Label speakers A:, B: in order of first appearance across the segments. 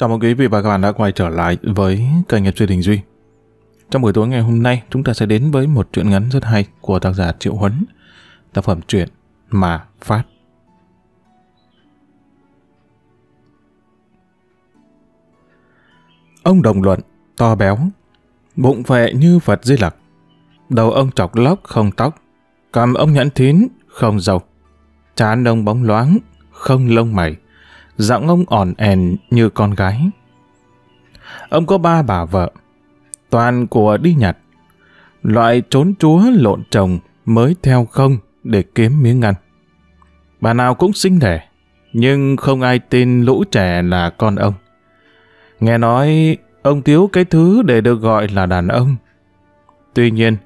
A: Chào mừng quý vị và các bạn đã quay trở lại với kênh nghiệp Duy Đình Duy. Trong buổi tối ngày hôm nay, chúng ta sẽ đến với một truyện ngắn rất hay của tác giả Triệu Huấn, tác phẩm truyện Mà Phát. Ông đồng luận, to béo, bụng vệ như Phật Di Lặc, đầu ông chọc lóc không tóc, cằm ông nhẵn thín không râu, trán ông bóng loáng không lông mày giọng ông ỏn ẻn như con gái. Ông có ba bà vợ, toàn của đi nhặt. Loại trốn chúa lộn chồng mới theo không để kiếm miếng ăn. Bà nào cũng xinh đẻ, nhưng không ai tin lũ trẻ là con ông. Nghe nói ông thiếu cái thứ để được gọi là đàn ông. Tuy nhiên,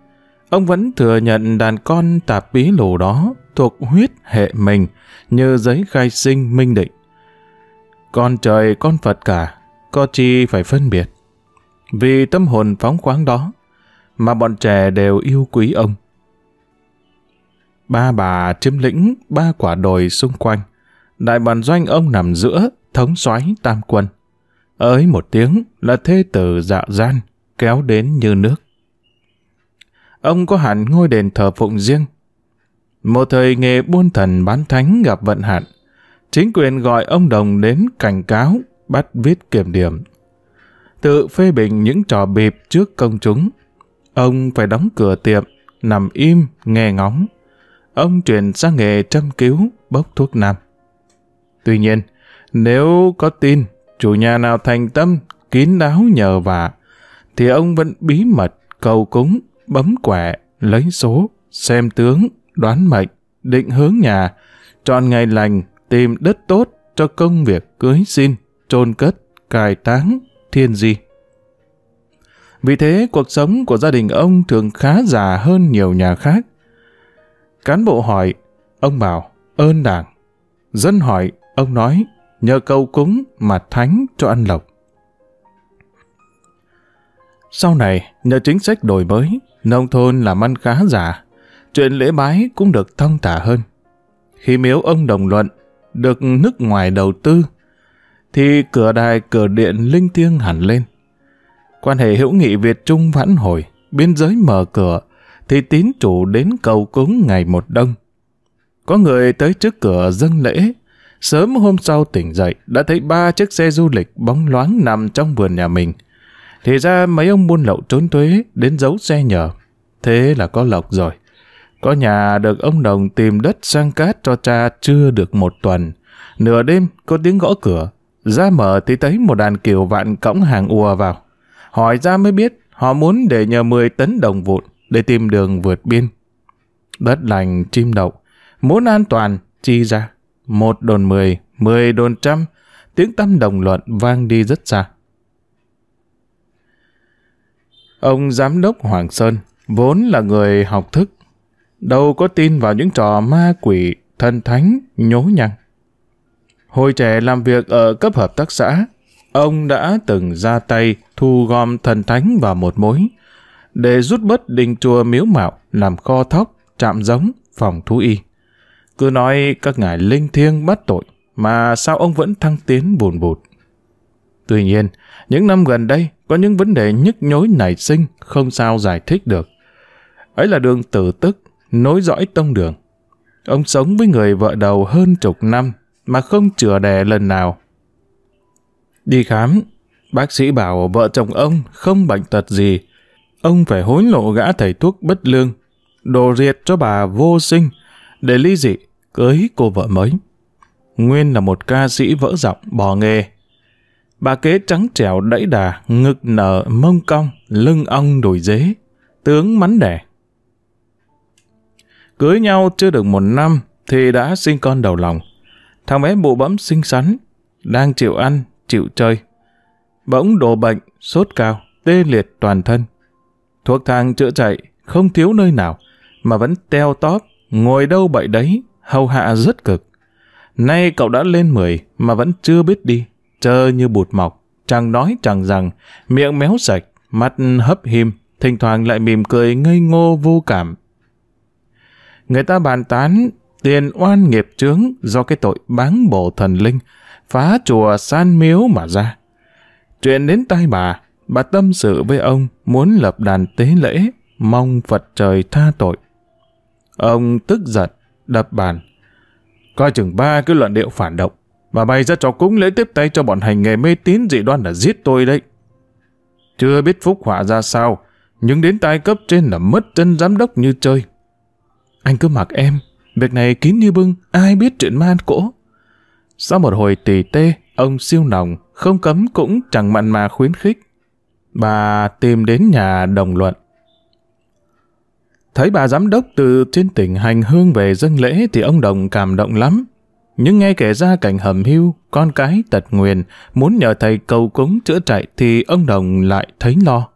A: ông vẫn thừa nhận đàn con tạp bí lù đó thuộc huyết hệ mình như giấy khai sinh minh định con trời con Phật cả, có chi phải phân biệt. Vì tâm hồn phóng khoáng đó, mà bọn trẻ đều yêu quý ông. Ba bà chiếm lĩnh ba quả đồi xung quanh, đại bản doanh ông nằm giữa, thống soái tam quân. Ới một tiếng là thế tử dạ gian, kéo đến như nước. Ông có hẳn ngôi đền thờ phụng riêng. Một thời nghề buôn thần bán thánh gặp vận hạn, Chính quyền gọi ông Đồng đến cảnh cáo, bắt viết kiểm điểm. Tự phê bình những trò bịp trước công chúng. Ông phải đóng cửa tiệm, nằm im, nghe ngóng. Ông chuyển sang nghề châm cứu, bốc thuốc nam. Tuy nhiên, nếu có tin chủ nhà nào thành tâm, kín đáo nhờ vả, thì ông vẫn bí mật cầu cúng, bấm quẻ, lấy số, xem tướng, đoán mệnh, định hướng nhà, chọn ngày lành, tìm đất tốt cho công việc cưới xin, chôn cất, cài táng, thiên di. Vì thế, cuộc sống của gia đình ông thường khá già hơn nhiều nhà khác. Cán bộ hỏi, ông bảo, ơn đảng. Dân hỏi, ông nói, nhờ cầu cúng mà thánh cho ăn lộc. Sau này, nhờ chính sách đổi mới, nông thôn làm ăn khá giả, chuyện lễ bái cũng được thong thả hơn. Khi miếu ông đồng luận, được nước ngoài đầu tư, thì cửa đài cửa điện linh thiêng hẳn lên. Quan hệ hữu nghị Việt Trung vãn hồi, biên giới mở cửa, thì tín chủ đến cầu cúng ngày một đông. Có người tới trước cửa dâng lễ, sớm hôm sau tỉnh dậy đã thấy ba chiếc xe du lịch bóng loáng nằm trong vườn nhà mình. Thì ra mấy ông buôn lậu trốn thuế đến giấu xe nhờ. Thế là có lộc rồi. Có nhà được ông Đồng tìm đất sang cát cho cha chưa được một tuần. Nửa đêm có tiếng gõ cửa. Ra mở thì thấy một đàn kiều vạn cõng hàng ùa vào. Hỏi ra mới biết họ muốn để nhờ 10 tấn đồng vụn để tìm đường vượt biên. Đất lành chim đậu. Muốn an toàn chi ra. Một đồn mười, mười đồn trăm. Tiếng tâm đồng luận vang đi rất xa. Ông giám đốc Hoàng Sơn vốn là người học thức đâu có tin vào những trò ma quỷ, thần thánh, nhố nhăng. Hồi trẻ làm việc ở cấp hợp tác xã, ông đã từng ra tay thu gom thần thánh vào một mối, để rút bớt đình chùa miếu mạo làm kho thóc, trạm giống, phòng thú y. Cứ nói các ngài linh thiêng bắt tội, mà sao ông vẫn thăng tiến bùn bụt. Tuy nhiên, những năm gần đây có những vấn đề nhức nhối nảy sinh không sao giải thích được. Ấy là đường tử tức, nối dõi tông đường. Ông sống với người vợ đầu hơn chục năm mà không chừa đẻ lần nào. Đi khám, bác sĩ bảo vợ chồng ông không bệnh tật gì. Ông phải hối lộ gã thầy thuốc bất lương, đồ riệt cho bà vô sinh để ly dị cưới cô vợ mới. Nguyên là một ca sĩ vỡ giọng bỏ nghề. Bà kế trắng trẻo đẫy đà, ngực nở, mông cong, lưng ong đùi dế, tướng mắn đẻ. Cưới nhau chưa được một năm thì đã sinh con đầu lòng. Thằng bé bụ bẫm xinh xắn, đang chịu ăn, chịu chơi. Bỗng đổ bệnh, sốt cao, tê liệt toàn thân. thuộc thang chữa chạy không thiếu nơi nào, mà vẫn teo tóp, ngồi đâu bậy đấy, hầu hạ rất cực. Nay cậu đã lên 10 mà vẫn chưa biết đi, trơ như bụt mọc, chẳng nói chẳng rằng, miệng méo sạch, mắt hấp him, thỉnh thoảng lại mỉm cười ngây ngô vô cảm, Người ta bàn tán tiền oan nghiệp chướng do cái tội báng bổ thần linh, phá chùa san miếu mà ra. Chuyện đến tay bà, bà tâm sự với ông muốn lập đàn tế lễ, mong Phật trời tha tội. Ông tức giận, đập bàn. Coi chừng ba cứ luận điệu phản động, bà bày ra cho cúng lễ tiếp tay cho bọn hành nghề mê tín dị đoan là giết tôi đấy. Chưa biết phúc họa ra sao, nhưng đến tay cấp trên là mất chân giám đốc như chơi. Anh cứ mặc em, việc này kín như bưng, ai biết chuyện man cỗ. Sau một hồi tỉ tê, ông siêu nòng, không cấm cũng chẳng mặn mà khuyến khích. Bà tìm đến nhà đồng luận. Thấy bà giám đốc từ trên tỉnh hành hương về dân lễ thì ông Đồng cảm động lắm. Nhưng nghe kể ra cảnh hầm hưu, con cái tật nguyền, muốn nhờ thầy cầu cúng chữa chạy thì ông Đồng lại thấy lo.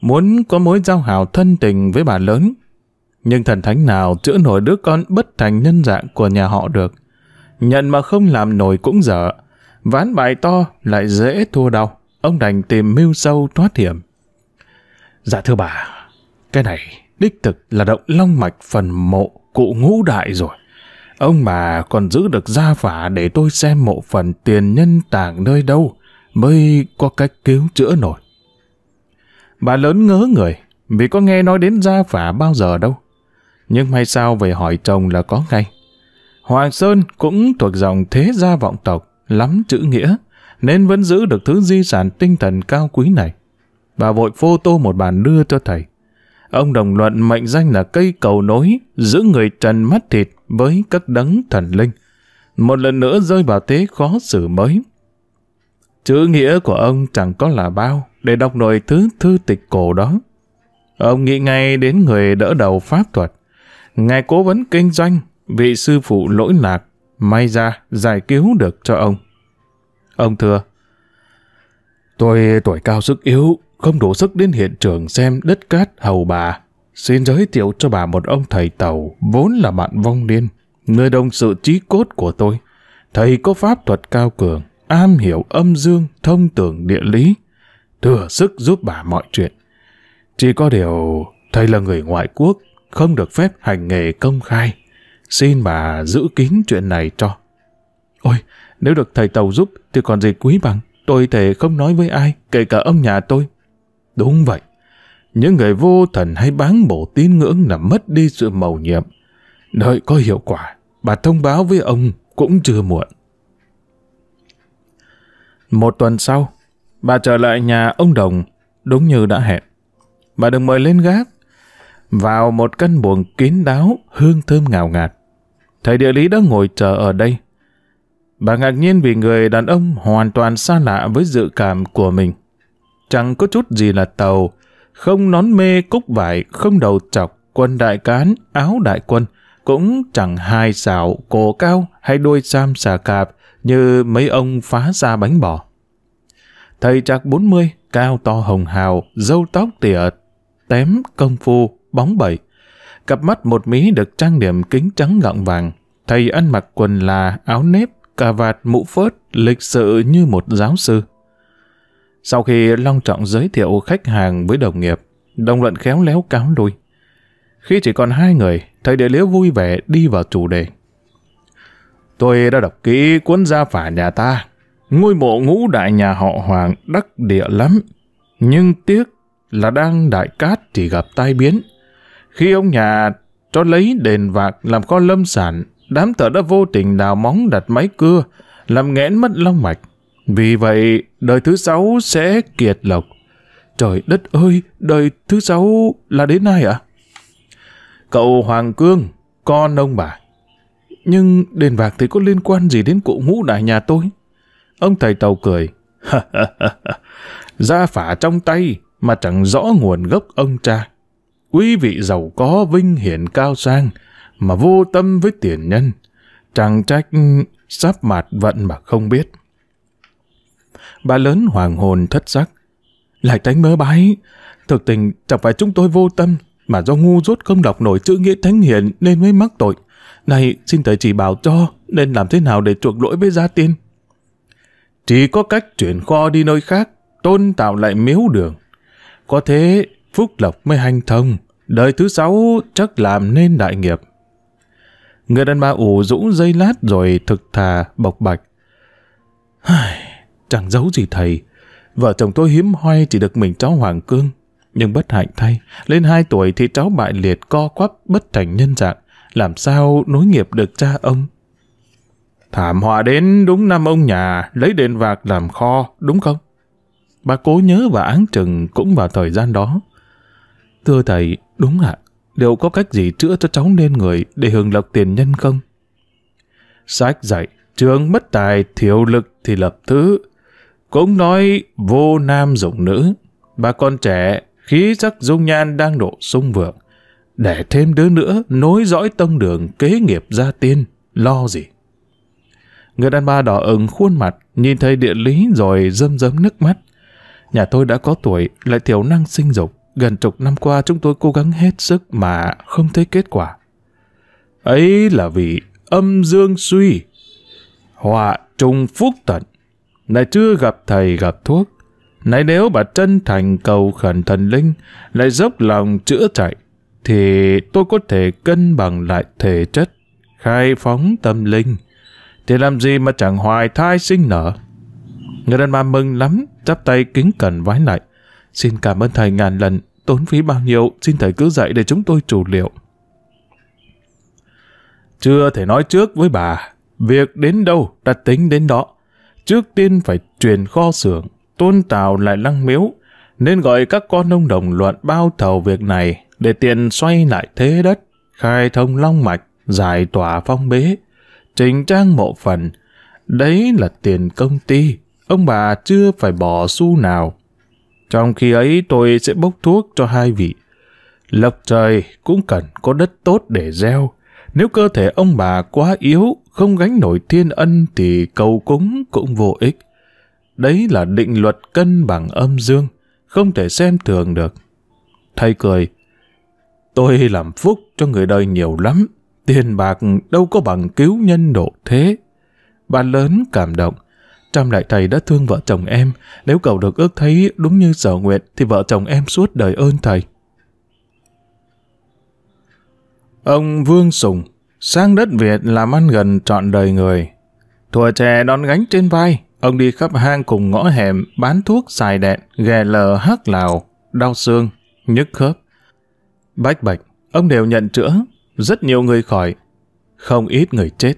A: Muốn có mối giao hảo thân tình với bà lớn, nhưng thần thánh nào chữa nổi đứa con bất thành nhân dạng của nhà họ được. Nhận mà không làm nổi cũng dở, ván bài to lại dễ thua đau, ông đành tìm mưu sâu thoát hiểm. Dạ thưa bà, cái này đích thực là động long mạch phần mộ cụ ngũ đại rồi. Ông bà còn giữ được gia phả để tôi xem mộ phần tiền nhân tàng nơi đâu mới có cách cứu chữa nổi. Bà lớn ngớ người, vì có nghe nói đến gia phả bao giờ đâu nhưng may sao về hỏi chồng là có ngay. Hoàng Sơn cũng thuộc dòng thế gia vọng tộc, lắm chữ nghĩa, nên vẫn giữ được thứ di sản tinh thần cao quý này. Bà vội phô tô một bàn đưa cho thầy. Ông đồng luận mệnh danh là cây cầu nối giữa người trần mắt thịt với các đấng thần linh. Một lần nữa rơi vào thế khó xử mới. Chữ nghĩa của ông chẳng có là bao để đọc nổi thứ thư tịch cổ đó. Ông nghĩ ngay đến người đỡ đầu pháp thuật, Ngài cố vấn kinh doanh, vị sư phụ lỗi lạc, may ra giải cứu được cho ông. Ông thưa, tôi tuổi cao sức yếu, không đủ sức đến hiện trường xem đất cát hầu bà. Xin giới thiệu cho bà một ông thầy tàu, vốn là bạn vong niên, người đồng sự trí cốt của tôi. Thầy có pháp thuật cao cường, am hiểu âm dương, thông tưởng địa lý, thừa sức giúp bà mọi chuyện. Chỉ có điều, thầy là người ngoại quốc, không được phép hành nghề công khai. Xin bà giữ kín chuyện này cho. Ôi, nếu được thầy Tàu giúp thì còn gì quý bằng. Tôi thể không nói với ai, kể cả ông nhà tôi. Đúng vậy. Những người vô thần hay bán bổ tín ngưỡng là mất đi sự mầu nhiệm. Đợi có hiệu quả, bà thông báo với ông cũng chưa muộn. Một tuần sau, bà trở lại nhà ông Đồng, đúng như đã hẹn. Bà được mời lên gác, vào một căn buồng kín đáo, hương thơm ngào ngạt. Thầy địa lý đã ngồi chờ ở đây. Bà ngạc nhiên vì người đàn ông hoàn toàn xa lạ với dự cảm của mình. Chẳng có chút gì là tàu, không nón mê cúc vải, không đầu chọc, quân đại cán, áo đại quân, cũng chẳng hai xảo, cổ cao hay đôi sam xà cạp như mấy ông phá ra bánh bò. Thầy chạc 40, cao to hồng hào, râu tóc tỉa, tém công phu, bóng bẩy. Cặp mắt một mí được trang điểm kính trắng gọng vàng. Thầy ăn mặc quần là áo nếp, cà vạt mũ phớt, lịch sự như một giáo sư. Sau khi long trọng giới thiệu khách hàng với đồng nghiệp, đồng luận khéo léo cáo lui. Khi chỉ còn hai người, thầy địa liễu vui vẻ đi vào chủ đề. Tôi đã đọc kỹ cuốn gia phả nhà ta. Ngôi mộ ngũ đại nhà họ Hoàng đắc địa lắm. Nhưng tiếc là đang đại cát chỉ gặp tai biến. Khi ông nhà cho lấy đền vạc làm kho lâm sản, đám thợ đã vô tình đào móng đặt máy cưa, làm nghẽn mất long mạch. Vì vậy, đời thứ sáu sẽ kiệt lộc. Trời đất ơi, đời thứ sáu là đến nay ạ? À? Cậu Hoàng Cương, con ông bà. Nhưng đền vạc thì có liên quan gì đến cụ ngũ đại nhà tôi? Ông thầy tàu cười. ha ha ha ha. Ra phả trong tay mà chẳng rõ nguồn gốc ông cha. Quý vị giàu có vinh hiển cao sang, mà vô tâm với tiền nhân, chẳng trách sắp mạt vận mà không biết. Bà lớn hoàng hồn thất sắc, lại tránh mớ bái, thực tình chẳng phải chúng tôi vô tâm, mà do ngu dốt không đọc nổi chữ nghĩa thánh hiền nên mới mắc tội. Này, xin thầy chỉ bảo cho, nên làm thế nào để chuộc lỗi với gia tiên? Chỉ có cách chuyển kho đi nơi khác, tôn tạo lại miếu đường. Có thế, phúc lộc mới hanh thông, đời thứ sáu chắc làm nên đại nghiệp. Người đàn bà ủ rũ dây lát rồi thực thà bộc bạch. Chẳng giấu gì thầy, vợ chồng tôi hiếm hoay chỉ được mình cháu Hoàng Cương. Nhưng bất hạnh thay, lên hai tuổi thì cháu bại liệt co quắp bất thành nhân dạng, làm sao nối nghiệp được cha ông. Thảm họa đến đúng năm ông nhà, lấy đền vạc làm kho, đúng không? Bà cố nhớ và án chừng cũng vào thời gian đó. Thưa thầy, đúng ạ, à, liệu có cách gì chữa cho cháu nên người để hưởng lộc tiền nhân không? Sách dạy, trường mất tài, thiếu lực thì lập thứ. Cũng nói vô nam dụng nữ, bà con trẻ, khí sắc dung nhan đang độ sung vượng. Để thêm đứa nữa, nối dõi tông đường, kế nghiệp gia tiên, lo gì? Người đàn bà đỏ ửng khuôn mặt, nhìn thấy địa lý rồi rơm rớm nước mắt. Nhà tôi đã có tuổi, lại thiểu năng sinh dục. Gần chục năm qua chúng tôi cố gắng hết sức mà không thấy kết quả. Ấy là vì âm dương suy, họa trùng phúc tận. Lại chưa gặp thầy gặp thuốc, này nếu bà chân thành cầu khẩn thần linh, lại dốc lòng chữa chạy, thì tôi có thể cân bằng lại thể chất, khai phóng tâm linh. Thì làm gì mà chẳng hoài thai sinh nở. Người đàn bà mừng lắm, chắp tay kính cẩn vái lại. Xin cảm ơn thầy ngàn lần, tốn phí bao nhiêu, xin thầy cứ dạy để chúng tôi chủ liệu. Chưa thể nói trước với bà, việc đến đâu ta tính đến đó. Trước tiên phải truyền kho xưởng, tôn tạo lại lăng miếu, nên gọi các con nông đồng luận bao thầu việc này để tiền xoay lại thế đất, khai thông long mạch, giải tỏa phong bế, trình trang mộ phần. Đấy là tiền công ty, ông bà chưa phải bỏ xu nào. Trong khi ấy tôi sẽ bốc thuốc cho hai vị. Lộc trời cũng cần có đất tốt để gieo. Nếu cơ thể ông bà quá yếu, không gánh nổi thiên ân thì cầu cúng cũng vô ích. Đấy là định luật cân bằng âm dương, không thể xem thường được. Thầy cười, tôi làm phúc cho người đời nhiều lắm, tiền bạc đâu có bằng cứu nhân độ thế. Bà lớn cảm động, chăm lại thầy đã thương vợ chồng em. Nếu cậu được ước thấy đúng như sở nguyện thì vợ chồng em suốt đời ơn thầy. Ông Vương Sùng, sang đất Việt làm ăn gần trọn đời người. Thùa trẻ đón gánh trên vai, ông đi khắp hang cùng ngõ hẻm, bán thuốc xài đẹn, ghè lờ hát lào, đau xương, nhức khớp. Bách bạch, ông đều nhận chữa, rất nhiều người khỏi, không ít người chết.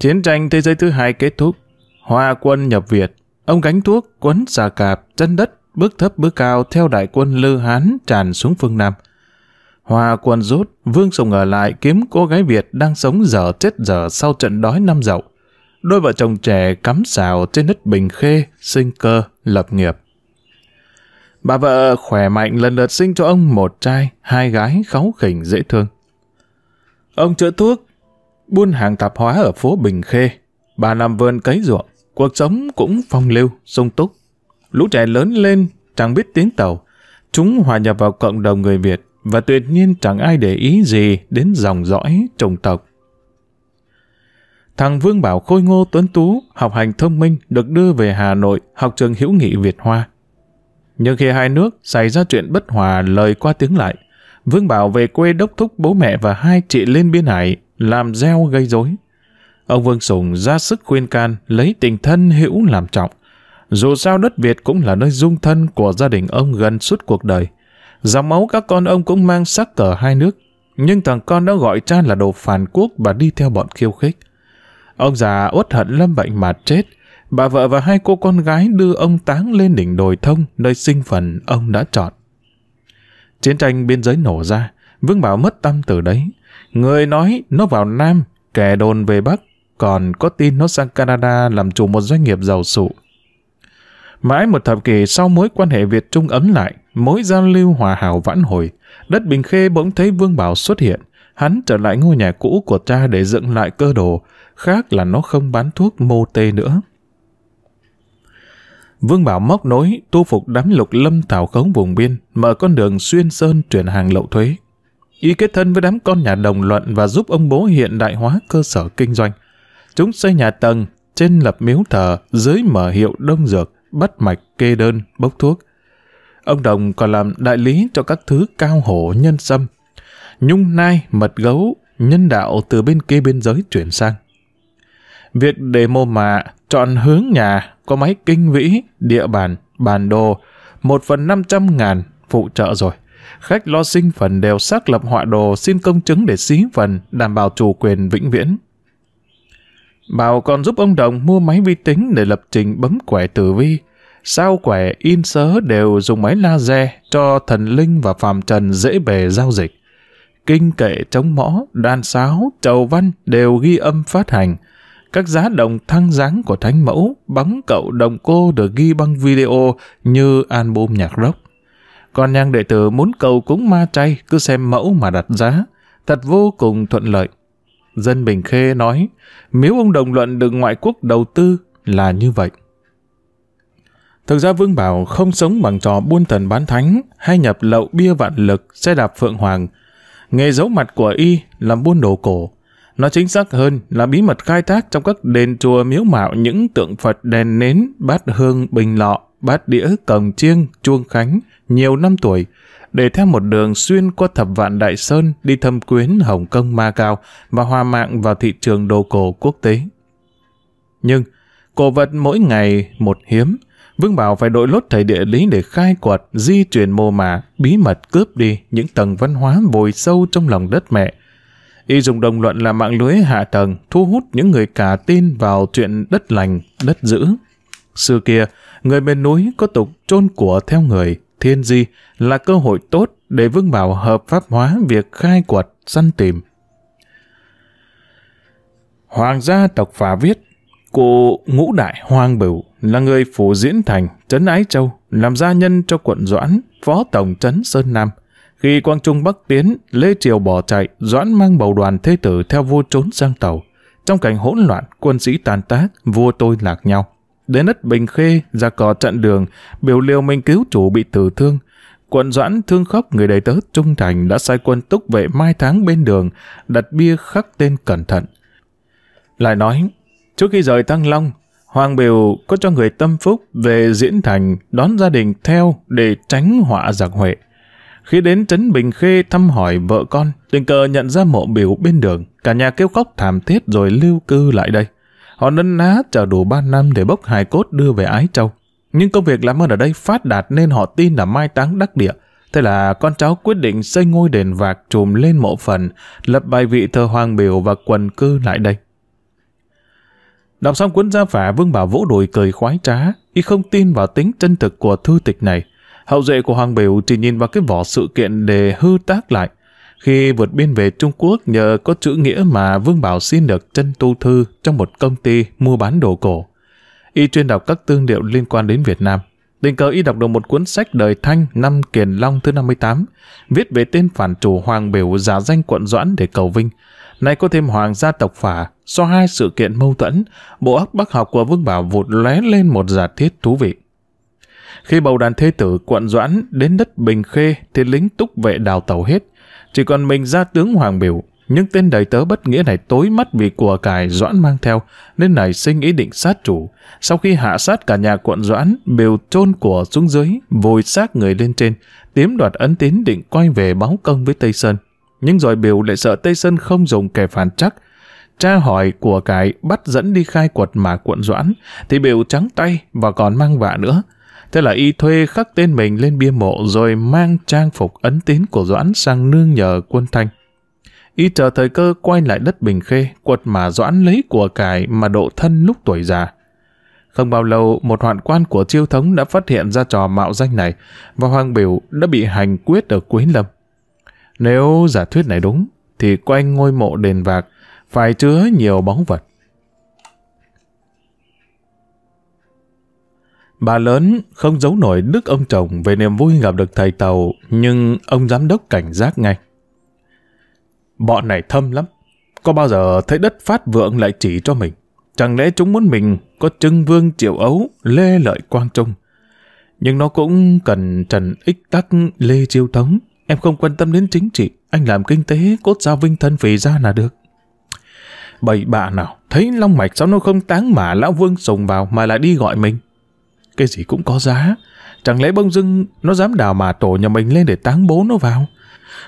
A: Chiến tranh thế giới thứ hai kết thúc, Hoa quân nhập Việt, ông gánh thuốc, quấn xà cạp, chân đất, bước thấp bước cao theo đại quân Lư Hán tràn xuống phương Nam. Hoa quân rút, Vương Sùng ở lại kiếm cô gái Việt đang sống dở chết dở sau trận đói năm dậu. Đôi vợ chồng trẻ cắm xào trên đất Bình Khê, sinh cơ, lập nghiệp. Bà vợ khỏe mạnh lần lượt sinh cho ông một trai, hai gái kháu khỉnh dễ thương. Ông chữa thuốc, buôn hàng tạp hóa ở phố Bình Khê. Bà làm vườn cấy ruộng. Cuộc sống cũng phong lưu, sung túc. Lũ trẻ lớn lên, chẳng biết tiếng tàu. Chúng hòa nhập vào cộng đồng người Việt và tuyệt nhiên chẳng ai để ý gì đến dòng dõi, chủng tộc. Thằng Vương Bảo khôi ngô tuấn tú, học hành thông minh, được đưa về Hà Nội học trường hữu nghị Việt Hoa. Nhưng khi hai nước xảy ra chuyện bất hòa lời qua tiếng lại, Vương Bảo về quê đốc thúc bố mẹ và hai chị lên biên hải, làm gieo gây rối. Ông Vương Sùng ra sức khuyên can lấy tình thân hữu làm trọng. Dù sao đất Việt cũng là nơi dung thân của gia đình ông gần suốt cuộc đời. Dòng máu các con ông cũng mang sắc cờ hai nước, nhưng thằng con đã gọi cha là đồ phản quốc và đi theo bọn khiêu khích. Ông già uất hận lâm bệnh mà chết, bà vợ và hai cô con gái đưa ông táng lên đỉnh đồi thông nơi sinh phần ông đã chọn. Chiến tranh biên giới nổ ra, Vương Bảo mất tâm từ đấy. Người nói nó vào Nam, kẻ đồn về Bắc, còn có tin nó sang Canada làm chủ một doanh nghiệp giàu sụ. Mãi một thập kỷ sau mối quan hệ Việt-Trung ấm lại, mối giao lưu hòa hảo vãn hồi, đất Bình Khê bỗng thấy Vương Bảo xuất hiện. Hắn trở lại ngôi nhà cũ của cha để dựng lại cơ đồ, khác là nó không bán thuốc mô tê nữa. Vương Bảo móc nối, tu phục đám lục lâm thảo khống vùng biên, mở con đường xuyên sơn chuyển hàng lậu thuế. Y kết thân với đám con nhà đồng luận và giúp ông bố hiện đại hóa cơ sở kinh doanh, Chúng xây nhà tầng, trên lập miếu thờ, dưới mở hiệu đông dược, bắt mạch, kê đơn, bốc thuốc. Ông Đồng còn làm đại lý cho các thứ cao hổ nhân sâm, nhung nai, mật gấu, nhân đạo từ bên kia biên giới chuyển sang. Việc để mô mạ, chọn hướng nhà, có máy kinh vĩ, địa bàn, bản đồ, một phần 500 ngàn phụ trợ rồi. Khách lo sinh phần đều xác lập họa đồ xin công chứng để xí phần đảm bảo chủ quyền vĩnh viễn. Bảo còn giúp ông Đồng mua máy vi tính để lập trình bấm quẻ tử vi. Sao quẻ in sớ đều dùng máy laser cho thần linh và phàm trần dễ bề giao dịch. Kinh kệ chống mõ, đan sáo, trầu văn đều ghi âm phát hành. Các giá đồng thăng dáng của thánh mẫu, bắn cậu đồng cô được ghi bằng video như album nhạc rock. Còn nhang đệ tử muốn cầu cúng ma chay cứ xem mẫu mà đặt giá. Thật vô cùng thuận lợi. Dân Bình Khê nói, miếu ông đồng luận được ngoại quốc đầu tư là như vậy. Thực ra Vương Bảo không sống bằng trò buôn thần bán thánh hay nhập lậu bia vạn lực xe đạp Phượng Hoàng. Nghề giấu mặt của y là buôn đồ cổ. Nó chính xác hơn là bí mật khai thác trong các đền chùa miếu mạo những tượng Phật đèn nến, bát hương, bình lọ, bát đĩa, cồng chiêng, chuông khánh, nhiều năm tuổi, để theo một đường xuyên qua thập vạn Đại Sơn đi thâm quyến Hồng Kông Ma Cao và hòa mạng vào thị trường đồ cổ quốc tế. Nhưng, cổ vật mỗi ngày một hiếm, Vương Bảo phải đội lốt thầy địa lý để khai quật, di chuyển mô mả, bí mật cướp đi những tầng văn hóa vùi sâu trong lòng đất mẹ. Y dùng đồng luận là mạng lưới hạ tầng thu hút những người cả tin vào chuyện đất lành, đất giữ. Xưa kia, người miền núi có tục chôn của theo người, thiên di là cơ hội tốt để Vương Bảo hợp pháp hóa việc khai quật, săn tìm. Hoàng gia tộc Phà viết, cụ Ngũ Đại Hoàng Bửu là người phủ diễn thành Trấn Ái Châu, làm gia nhân cho quận Doãn, phó tổng trấn Sơn Nam. Khi Quang Trung Bắc tiến, Lê Triều bỏ chạy, Doãn mang bầu đoàn thế tử theo vua trốn sang tàu. Trong cảnh hỗn loạn, quân sĩ tàn tác, vua tôi lạc nhau đến đất Bình Khê, ra cò chặn đường, biểu liều mình cứu chủ bị tử thương. Quận Doãn thương khóc người đầy tớ trung thành đã sai quân túc vệ mai tháng bên đường, đặt bia khắc tên cẩn thận. Lại nói, trước khi rời Thăng Long, Hoàng Biểu có cho người tâm phúc về diễn thành đón gia đình theo để tránh họa giặc Huệ. Khi đến Trấn Bình Khê thăm hỏi vợ con, tình cờ nhận ra mộ biểu bên đường, cả nhà kêu khóc thảm thiết rồi lưu cư lại đây. Họ nấn ná chờ đủ 3 năm để bốc hài cốt đưa về Ái Châu. Nhưng công việc làm ơn ở đây phát đạt nên họ tin là mai táng đắc địa. Thế là con cháu quyết định xây ngôi đền vạc trùm lên mộ phần, lập bài vị thờ hoàng biểu và quần cư lại đây. Đọc xong cuốn gia phả, Vương Bảo vũ đùi cười khoái trá, y không tin vào tính chân thực của thư tịch này. Hậu duệ của Hoàng Biểu chỉ nhìn vào cái vỏ sự kiện để hư tác lại, khi vượt biên về Trung Quốc nhờ có chữ nghĩa mà Vương Bảo xin được chân tu thư trong một công ty mua bán đồ cổ. Y chuyên đọc các tương liệu liên quan đến Việt Nam. Tình cờ y đọc được một cuốn sách đời Thanh năm Kiền Long thứ 58, viết về tên phản chủ Hoàng Biểu giả danh quận Doãn để cầu vinh. Nay có thêm Hoàng gia tộc Phả, so hai sự kiện mâu thuẫn, bộ óc bắc học của Vương Bảo vụt lóe lên một giả thiết thú vị. Khi bầu đàn thế tử quận Doãn đến đất Bình Khê thì lính túc vệ đào tàu hết, chỉ còn mình ra tướng Hoàng Biểu, nhưng tên đầy tớ bất nghĩa này tối mắt vì của cải Doãn mang theo, nên nảy sinh ý định sát chủ. Sau khi hạ sát cả nhà quận Doãn, Biểu chôn của xuống dưới, vùi xác người lên trên, tiếm đoạt ấn tín định quay về báo công với Tây Sơn. Nhưng rồi Biểu lại sợ Tây Sơn không dùng kẻ phản chắc, tra hỏi của cải bắt dẫn đi khai quật mà quận doãn thì biểu trắng tay và còn mang vạ nữa Thế là y thuê khắc tên mình lên bia mộ rồi mang trang phục ấn tín của Doãn sang nương nhờ quân thanh. Y chờ thời cơ quay lại đất Bình Khê, quật mà Doãn lấy của cải mà độ thân lúc tuổi già. Không bao lâu, một hoạn quan của chiêu thống đã phát hiện ra trò mạo danh này và Hoàng Biểu đã bị hành quyết ở Quế Lâm. Nếu giả thuyết này đúng, thì quanh ngôi mộ đền vạc phải chứa nhiều báu vật. Bà lớn không giấu nổi đức ông chồng về niềm vui gặp được thầy Tàu, nhưng ông giám đốc cảnh giác ngay. Bọn này thâm lắm, có bao giờ thấy đất phát vượng lại chỉ cho mình. Chẳng lẽ chúng muốn mình có trưng vương triệu ấu, lê lợi quang trung. Nhưng nó cũng cần trần ích tắc lê chiêu thống. Em không quan tâm đến chính trị, anh làm kinh tế, cốt sao vinh thân vì ra là được. Bậy bạ nào, thấy long mạch sao nó không táng mà lão vương sùng vào mà lại đi gọi mình. Cái gì cũng có giá. Chẳng lẽ bông dưng nó dám đào mà tổ nhà mình lên để táng bố nó vào?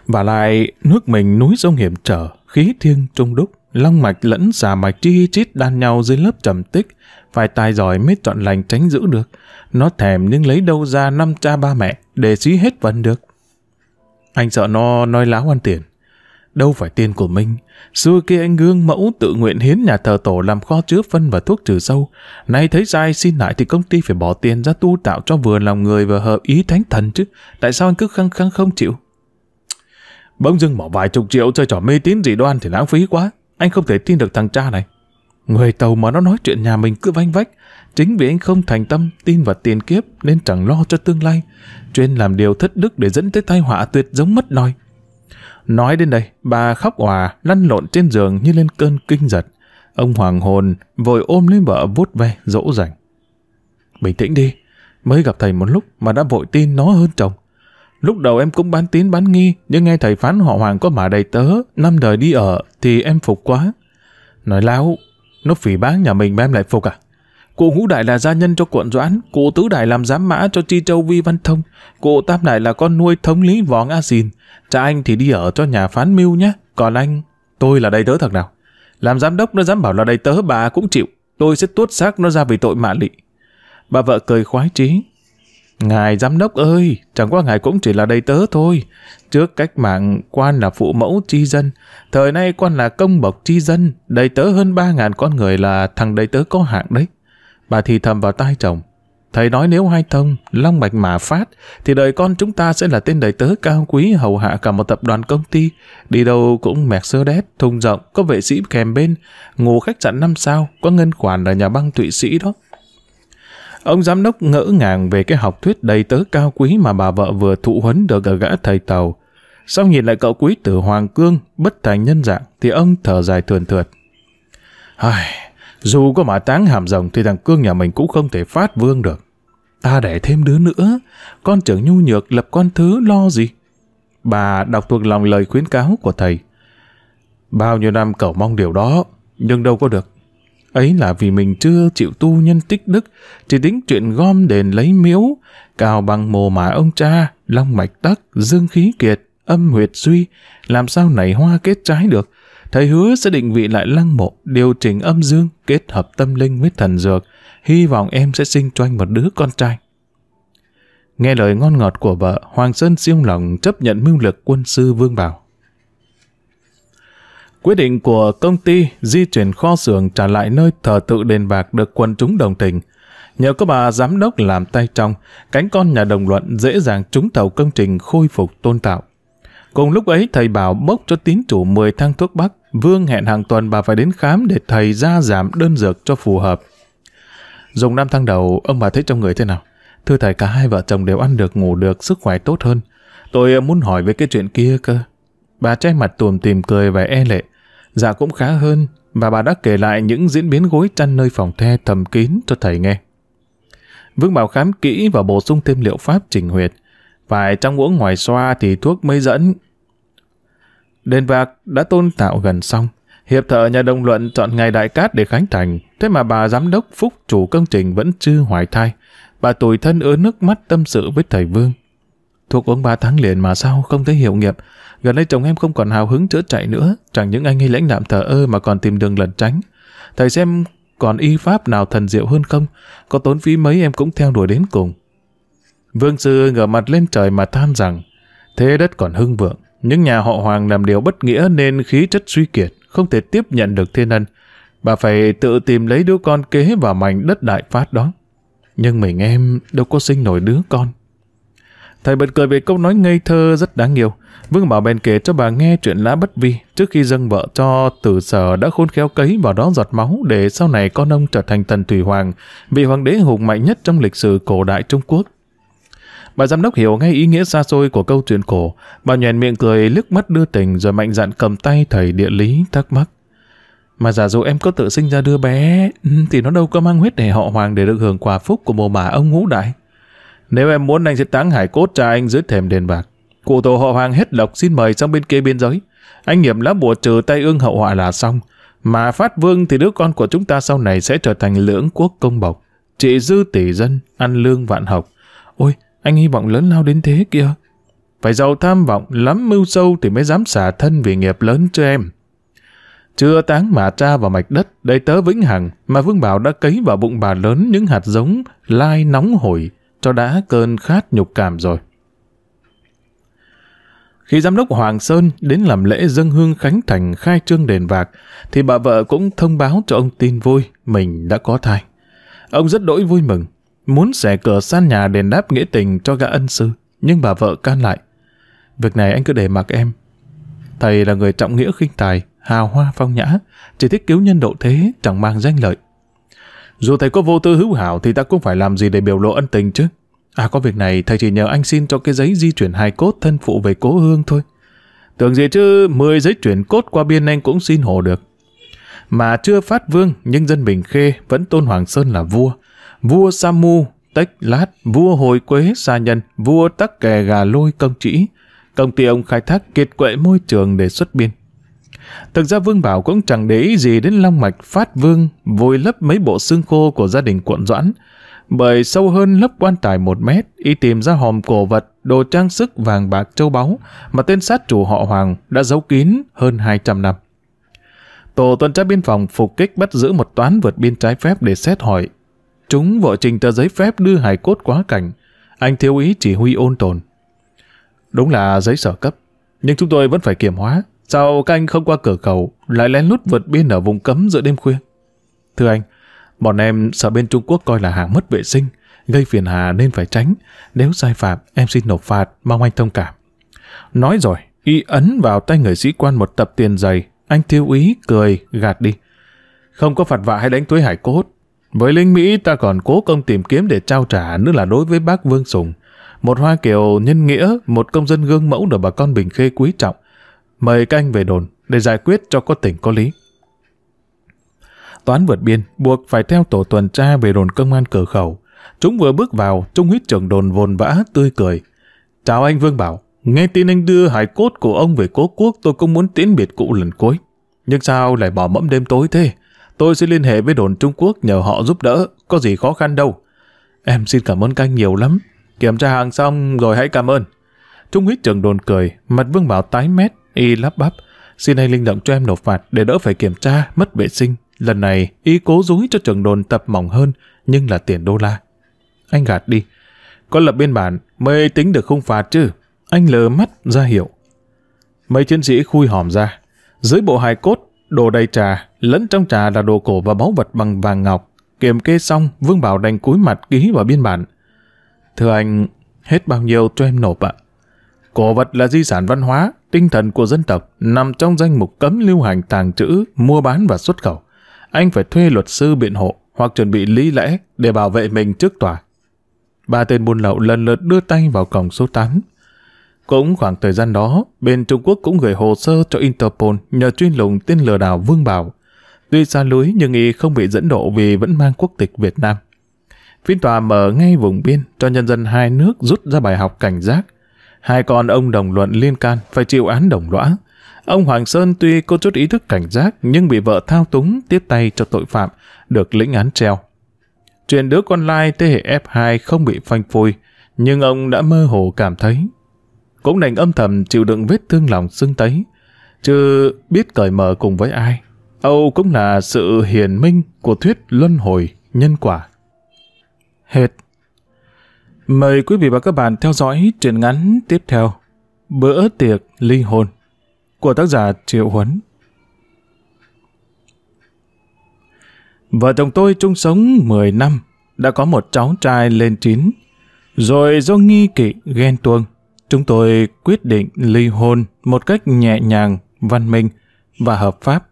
A: Và lại, nước mình núi sông hiểm trở, khí thiêng trung đúc, long mạch lẫn xà mạch chi chít đan nhau dưới lớp trầm tích, phải tài giỏi mới chọn lành tránh giữ được. Nó thèm nhưng lấy đâu ra năm cha ba mẹ để xí hết vần được. Anh sợ nó nói láo ăn tiền, đâu phải tiền của mình. Xưa kia anh gương mẫu tự nguyện hiến nhà thờ tổ làm kho chứa phân và thuốc trừ sâu. Nay thấy sai xin lại thì công ty phải bỏ tiền ra tu tạo cho vừa lòng người và hợp ý thánh thần chứ. Tại sao anh cứ khăng khăng không chịu? Bỗng dưng bỏ vài chục triệu chơi trò mê tín dị đoan thì lãng phí quá. Anh không thể tin được thằng cha này. Người tàu mà nó nói chuyện nhà mình cứ vanh vách. Chính vì anh không thành tâm, tin vào tiền kiếp nên chẳng lo cho tương lai. Chuyên làm điều thất đức để dẫn tới tai họa tuyệt giống mất nòi. Nói đến đây, bà khóc òa, lăn lộn trên giường như lên cơn kinh giật. Ông hoàng hồn vội ôm lấy vợ vuốt ve, dỗ dành. Bình tĩnh đi, mới gặp thầy một lúc mà đã vội tin nó hơn chồng. Lúc đầu em cũng bán tín bán nghi, nhưng nghe thầy phán họ hoàng có mà đầy tớ, năm đời đi ở, thì em phục quá. Nói láo, nó phỉ bán nhà mình mà em lại phục à? Cụ Ngũ Đại là gia nhân cho quận Doãn, cụ Tứ Đại làm giám mã cho Chi Châu Vi Văn Thông, cụ Tam Đại là con nuôi thống lý Võ Ngã xìn, Cha anh thì đi ở cho nhà phán mưu nhé, còn anh, tôi là đầy tớ thật nào. Làm giám đốc nó dám bảo là đầy tớ bà cũng chịu, tôi sẽ tuốt xác nó ra vì tội mạ lị. Bà vợ cười khoái trí. Ngài giám đốc ơi, chẳng qua ngài cũng chỉ là đầy tớ thôi. Trước cách mạng, quan là phụ mẫu chi dân. Thời nay quan là công bộc chi dân, đầy tớ hơn ba ngàn con người là thằng đầy tớ có hạng đấy. Bà thì thầm vào tai chồng. Thầy nói nếu hai thông, long mạch mà phát, thì đời con chúng ta sẽ là tên đầy tớ cao quý hầu hạ cả một tập đoàn công ty. Đi đâu cũng mẹc sơ đét, thùng rộng, có vệ sĩ kèm bên, ngủ khách sạn năm sao, có ngân khoản ở nhà băng Thụy Sĩ đó. Ông giám đốc ngỡ ngàng về cái học thuyết đầy tớ cao quý mà bà vợ vừa thụ huấn được ở gã thầy tàu. Sau nhìn lại cậu quý tử Hoàng Cương, bất thành nhân dạng, thì ông thở dài thườn thượt. Ai, dù có mà táng hàm rồng thì thằng Cương nhà mình cũng không thể phát vương được. Ta để thêm đứa nữa, con trưởng nhu nhược lập con thứ lo gì? Bà đọc thuộc lòng lời khuyến cáo của thầy. Bao nhiêu năm cậu mong điều đó, nhưng đâu có được. Ấy là vì mình chưa chịu tu nhân tích đức, chỉ tính chuyện gom đền lấy miếu, cào bằng mồ mà ông cha, long mạch tắc, dương khí kiệt, âm huyệt suy, làm sao nảy hoa kết trái được, Thầy hứa sẽ định vị lại lăng mộ, điều chỉnh âm dương, kết hợp tâm linh với thần dược. Hy vọng em sẽ sinh cho anh một đứa con trai. Nghe lời ngon ngọt của vợ, Hoàng Sơn siêu lòng chấp nhận mưu lực quân sư Vương Bảo. Quyết định của công ty di chuyển kho xưởng trả lại nơi thờ tự đền bạc được quân chúng đồng tình. Nhờ có bà giám đốc làm tay trong, cánh con nhà đồng luận dễ dàng trúng thầu công trình khôi phục tôn tạo. Cùng lúc ấy thầy bảo bốc cho tín chủ 10 thang thuốc bắc, Vương hẹn hàng tuần bà phải đến khám để thầy ra giảm đơn dược cho phù hợp. Dùng năm tháng đầu, ông bà thấy trong người thế nào? Thưa thầy, cả hai vợ chồng đều ăn được, ngủ được, sức khỏe tốt hơn. Tôi muốn hỏi về cái chuyện kia cơ. Bà che mặt tuồm tìm cười và e lệ. Dạ cũng khá hơn, và bà đã kể lại những diễn biến gối chăn nơi phòng the thầm kín cho thầy nghe. Vương Bảo khám kỹ và bổ sung thêm liệu pháp trình huyệt. Phải trong uống ngoài xoa thì thuốc mới dẫn, Đền bạc đã tôn tạo gần xong. Hiệp thợ nhà đồng luận chọn ngày đại cát để khánh thành, thế mà bà giám đốc Phúc chủ công trình vẫn chưa hoài thai. Bà tuổi thân ứa nước mắt tâm sự với thầy Vương. Thuộc uống ba tháng liền mà sao không thấy hiệu nghiệp. Gần đây chồng em không còn hào hứng chữa chạy nữa, chẳng những anh hay lãnh đạm thờ ơ mà còn tìm đường lẩn tránh. Thầy xem còn y pháp nào thần diệu hơn không? Có tốn phí mấy em cũng theo đuổi đến cùng. Vương sư ngửa mặt lên trời mà than rằng, thế đất còn hưng vượng, những nhà họ Hoàng làm điều bất nghĩa nên khí chất suy kiệt, không thể tiếp nhận được thiên ân. Bà phải tự tìm lấy đứa con kế vào mảnh đất đại phát đó. Nhưng mình em đâu có sinh nổi đứa con. Thầy bật cười về câu nói ngây thơ rất đáng yêu. Vương Bảo bèn kể cho bà nghe chuyện lá bất vi trước khi dâng vợ cho tử sở đã khôn khéo cấy vào đó giọt máu để sau này con ông trở thành tần thủy hoàng, vị hoàng đế hùng mạnh nhất trong lịch sử cổ đại Trung Quốc. Bà giám đốc hiểu ngay ý nghĩa xa xôi của câu chuyện cổ. Bà nhèn miệng cười lướt mắt đưa tình rồi mạnh dạn cầm tay thầy địa lý thắc mắc. Mà giả dụ em có tự sinh ra đứa bé ừ, thì nó đâu có mang huyết để họ hoàng để được hưởng quả phúc của mồ mả ông ngũ đại. Nếu em muốn anh sẽ táng hải cốt cha anh dưới thềm đền bạc. Cụ tổ họ hoàng hết lộc xin mời sang bên kia biên giới. Anh nghiệm lá bùa trừ tay ương hậu họa là xong. Mà phát vương thì đứa con của chúng ta sau này sẽ trở thành lưỡng quốc công bộc. Chị dư tỷ dân, ăn lương vạn học. Ôi, anh hy vọng lớn lao đến thế kia Phải giàu tham vọng, lắm mưu sâu thì mới dám xả thân vì nghiệp lớn cho em. Chưa táng mà cha vào mạch đất, đầy tớ vĩnh hằng mà Vương Bảo đã cấy vào bụng bà lớn những hạt giống lai nóng hổi cho đã cơn khát nhục cảm rồi. Khi giám đốc Hoàng Sơn đến làm lễ dân hương khánh thành khai trương đền vạc, thì bà vợ cũng thông báo cho ông tin vui mình đã có thai. Ông rất đỗi vui mừng, muốn xẻ cửa san nhà đền đáp nghĩa tình cho gã ân sư, nhưng bà vợ can lại. Việc này anh cứ để mặc em. Thầy là người trọng nghĩa khinh tài, hào hoa phong nhã, chỉ thích cứu nhân độ thế, chẳng mang danh lợi. Dù thầy có vô tư hữu hảo thì ta cũng phải làm gì để biểu lộ ân tình chứ. À có việc này thầy chỉ nhờ anh xin cho cái giấy di chuyển hài cốt thân phụ về cố hương thôi. Tưởng gì chứ 10 giấy chuyển cốt qua biên anh cũng xin hồ được. Mà chưa phát vương nhưng dân Bình Khê vẫn tôn Hoàng Sơn là vua vua Samu, Tách Lát, vua Hồi Quế Sa Nhân, vua Tắc Kè Gà Lôi Công Trĩ. Công ty ông khai thác kiệt quệ môi trường để xuất biên. Thực ra Vương Bảo cũng chẳng để ý gì đến long mạch phát vương vùi lấp mấy bộ xương khô của gia đình Quận doãn. Bởi sâu hơn lớp quan tài một mét, y tìm ra hòm cổ vật, đồ trang sức vàng bạc châu báu mà tên sát chủ họ Hoàng đã giấu kín hơn 200 năm. Tổ tuần tra biên phòng phục kích bắt giữ một toán vượt biên trái phép để xét hỏi Chúng vợ trình tờ giấy phép đưa hải cốt quá cảnh. Anh thiếu ý chỉ huy ôn tồn. Đúng là giấy sở cấp, nhưng chúng tôi vẫn phải kiểm hóa. Sao các anh không qua cửa khẩu, lại lén lút vượt biên ở vùng cấm giữa đêm khuya? Thưa anh, bọn em sợ bên Trung Quốc coi là hàng mất vệ sinh, gây phiền hà nên phải tránh. Nếu sai phạm, em xin nộp phạt, mong anh thông cảm. Nói rồi, y ấn vào tay người sĩ quan một tập tiền dày, anh thiếu ý cười, gạt đi. Không có phạt vạ hay đánh thuế hải cốt, với lính Mỹ ta còn cố công tìm kiếm để trao trả nữa là đối với bác Vương Sùng, một Hoa Kiều nhân nghĩa, một công dân gương mẫu được bà con Bình Khê quý trọng. Mời các anh về đồn để giải quyết cho có tỉnh có lý. Toán vượt biên, buộc phải theo tổ tuần tra về đồn công an cửa khẩu. Chúng vừa bước vào, Trung huyết trưởng đồn vồn vã, tươi cười. Chào anh Vương Bảo, nghe tin anh đưa hải cốt của ông về cố quốc tôi cũng muốn tiễn biệt cụ lần cuối. Nhưng sao lại bỏ mẫm đêm tối thế? Tôi sẽ liên hệ với đồn Trung Quốc nhờ họ giúp đỡ, có gì khó khăn đâu. Em xin cảm ơn anh nhiều lắm. Kiểm tra hàng xong rồi hãy cảm ơn. Trung huyết trưởng đồn cười, mặt Vương Bảo tái mét, y lắp bắp. Xin anh linh động cho em nộp phạt để đỡ phải kiểm tra, mất vệ sinh. Lần này, y cố dúi cho trưởng đồn tập mỏng hơn, nhưng là tiền đô la. Anh gạt đi. Có lập biên bản mới tính được không phạt chứ. Anh lờ mắt ra hiểu. Mấy chiến sĩ khui hòm ra. Dưới bộ hài cốt Đồ đầy trà, lẫn trong trà là đồ cổ và báu vật bằng vàng ngọc. Kiểm kê xong, Vương Bảo đành cúi mặt ký vào biên bản. Thưa anh, hết bao nhiêu cho em nộp ạ? Cổ vật là di sản văn hóa, tinh thần của dân tộc, nằm trong danh mục cấm lưu hành tàng trữ, mua bán và xuất khẩu. Anh phải thuê luật sư biện hộ hoặc chuẩn bị lý lẽ để bảo vệ mình trước tòa. Ba tên buôn lậu lần lượt đưa tay vào cổng số 8, cũng khoảng thời gian đó, bên Trung Quốc cũng gửi hồ sơ cho Interpol nhờ truy lùng tên lừa đảo Vương Bảo. Tuy xa lưới nhưng y không bị dẫn độ vì vẫn mang quốc tịch Việt Nam. Phiên tòa mở ngay vùng biên cho nhân dân hai nước rút ra bài học cảnh giác. Hai con ông đồng luận liên can phải chịu án đồng lõa. Ông Hoàng Sơn tuy có chút ý thức cảnh giác nhưng bị vợ thao túng tiếp tay cho tội phạm, được lĩnh án treo. Chuyện đứa con lai thế hệ F2 không bị phanh phui, nhưng ông đã mơ hồ cảm thấy cũng đành âm thầm chịu đựng vết thương lòng xương tấy. Chứ biết cởi mở cùng với ai, Âu cũng là sự hiển minh của thuyết luân hồi, nhân quả. Hết. Mời quý vị và các bạn theo dõi truyện ngắn tiếp theo Bữa tiệc ly hôn của tác giả Triệu Huấn. Vợ chồng tôi chung sống 10 năm, đã có một cháu trai lên 9, rồi do nghi kỵ ghen tuông, Chúng tôi quyết định ly hôn một cách nhẹ nhàng, văn minh và hợp pháp.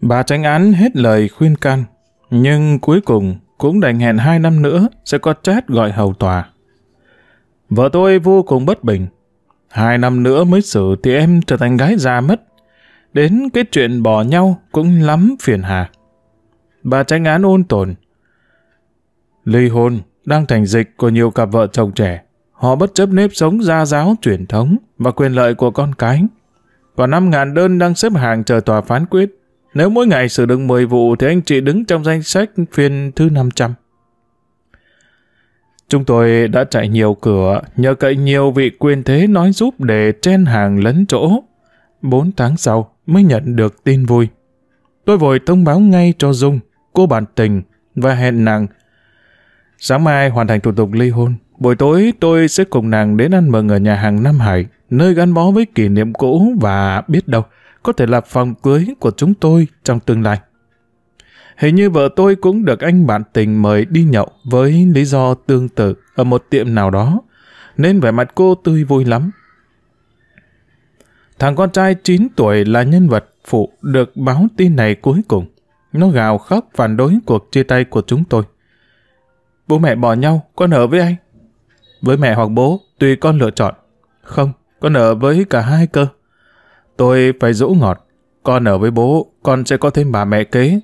A: Bà tránh án hết lời khuyên can, nhưng cuối cùng cũng đành hẹn hai năm nữa sẽ có chat gọi hầu tòa. Vợ tôi vô cùng bất bình. Hai năm nữa mới xử thì em trở thành gái già mất. Đến cái chuyện bỏ nhau cũng lắm phiền hà. Bà tránh án ôn tồn. Ly hôn đang thành dịch của nhiều cặp vợ chồng trẻ. Họ bất chấp nếp sống gia giáo truyền thống và quyền lợi của con cái. Còn năm ngàn đơn đang xếp hàng chờ tòa phán quyết. Nếu mỗi ngày xử được 10 vụ thì anh chị đứng trong danh sách phiên thứ 500. Chúng tôi đã chạy nhiều cửa, nhờ cậy nhiều vị quyền thế nói giúp để chen hàng lấn chỗ. Bốn tháng sau mới nhận được tin vui. Tôi vội thông báo ngay cho Dung, cô bạn tình và hẹn nàng. Sáng mai hoàn thành thủ tục ly hôn. Buổi tối tôi sẽ cùng nàng đến ăn mừng ở nhà hàng Nam Hải, nơi gắn bó với kỷ niệm cũ và biết đâu, có thể là phòng cưới của chúng tôi trong tương lai. Hình như vợ tôi cũng được anh bạn tình mời đi nhậu với lý do tương tự ở một tiệm nào đó, nên vẻ mặt cô tươi vui lắm. Thằng con trai 9 tuổi là nhân vật phụ được báo tin này cuối cùng. Nó gào khóc phản đối cuộc chia tay của chúng tôi. Bố mẹ bỏ nhau, con ở với anh. Với mẹ hoặc bố, tùy con lựa chọn. Không, con ở với cả hai cơ. Tôi phải dỗ ngọt. Con ở với bố, con sẽ có thêm bà mẹ kế.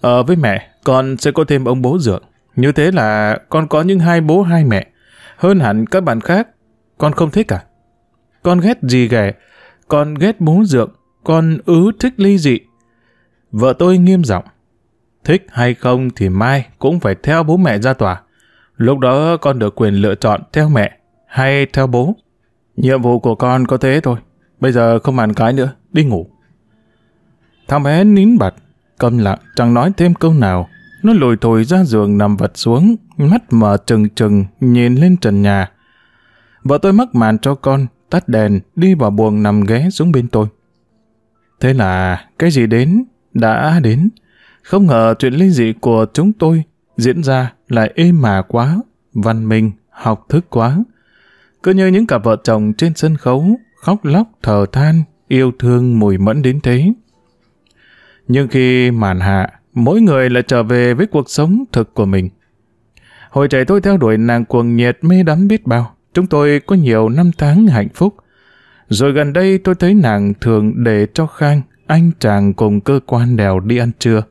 A: Ở với mẹ, con sẽ có thêm ông bố dưỡng. Như thế là con có những hai bố hai mẹ. Hơn hẳn các bạn khác, con không thích cả à? Con ghét gì ghẻ, con ghét bố dưỡng, con ứ thích ly dị. Vợ tôi nghiêm giọng. Thích hay không thì mai cũng phải theo bố mẹ ra tòa. Lúc đó con được quyền lựa chọn theo mẹ hay theo bố. Nhiệm vụ của con có thế thôi. Bây giờ không bàn cái nữa, đi ngủ. Thằng bé nín bặt, câm lặng, chẳng nói thêm câu nào. Nó lùi thổi ra giường nằm vật xuống, mắt mở trừng trừng, nhìn lên trần nhà. Vợ tôi mắc màn cho con, tắt đèn, đi vào buồng nằm ghé xuống bên tôi. Thế là cái gì đến, đã đến. Không ngờ chuyện linh dị của chúng tôi diễn ra lại êm mà quá, văn minh, học thức quá. Cứ như những cặp vợ chồng trên sân khấu, khóc lóc thở than, yêu thương mùi mẫn đến thế. Nhưng khi màn hạ, mỗi người lại trở về với cuộc sống thực của mình. Hồi trẻ tôi theo đuổi nàng cuồng nhiệt mê đắm biết bao. Chúng tôi có nhiều năm tháng hạnh phúc. Rồi gần đây tôi thấy nàng thường để cho Khang, anh chàng cùng cơ quan đèo đi ăn trưa.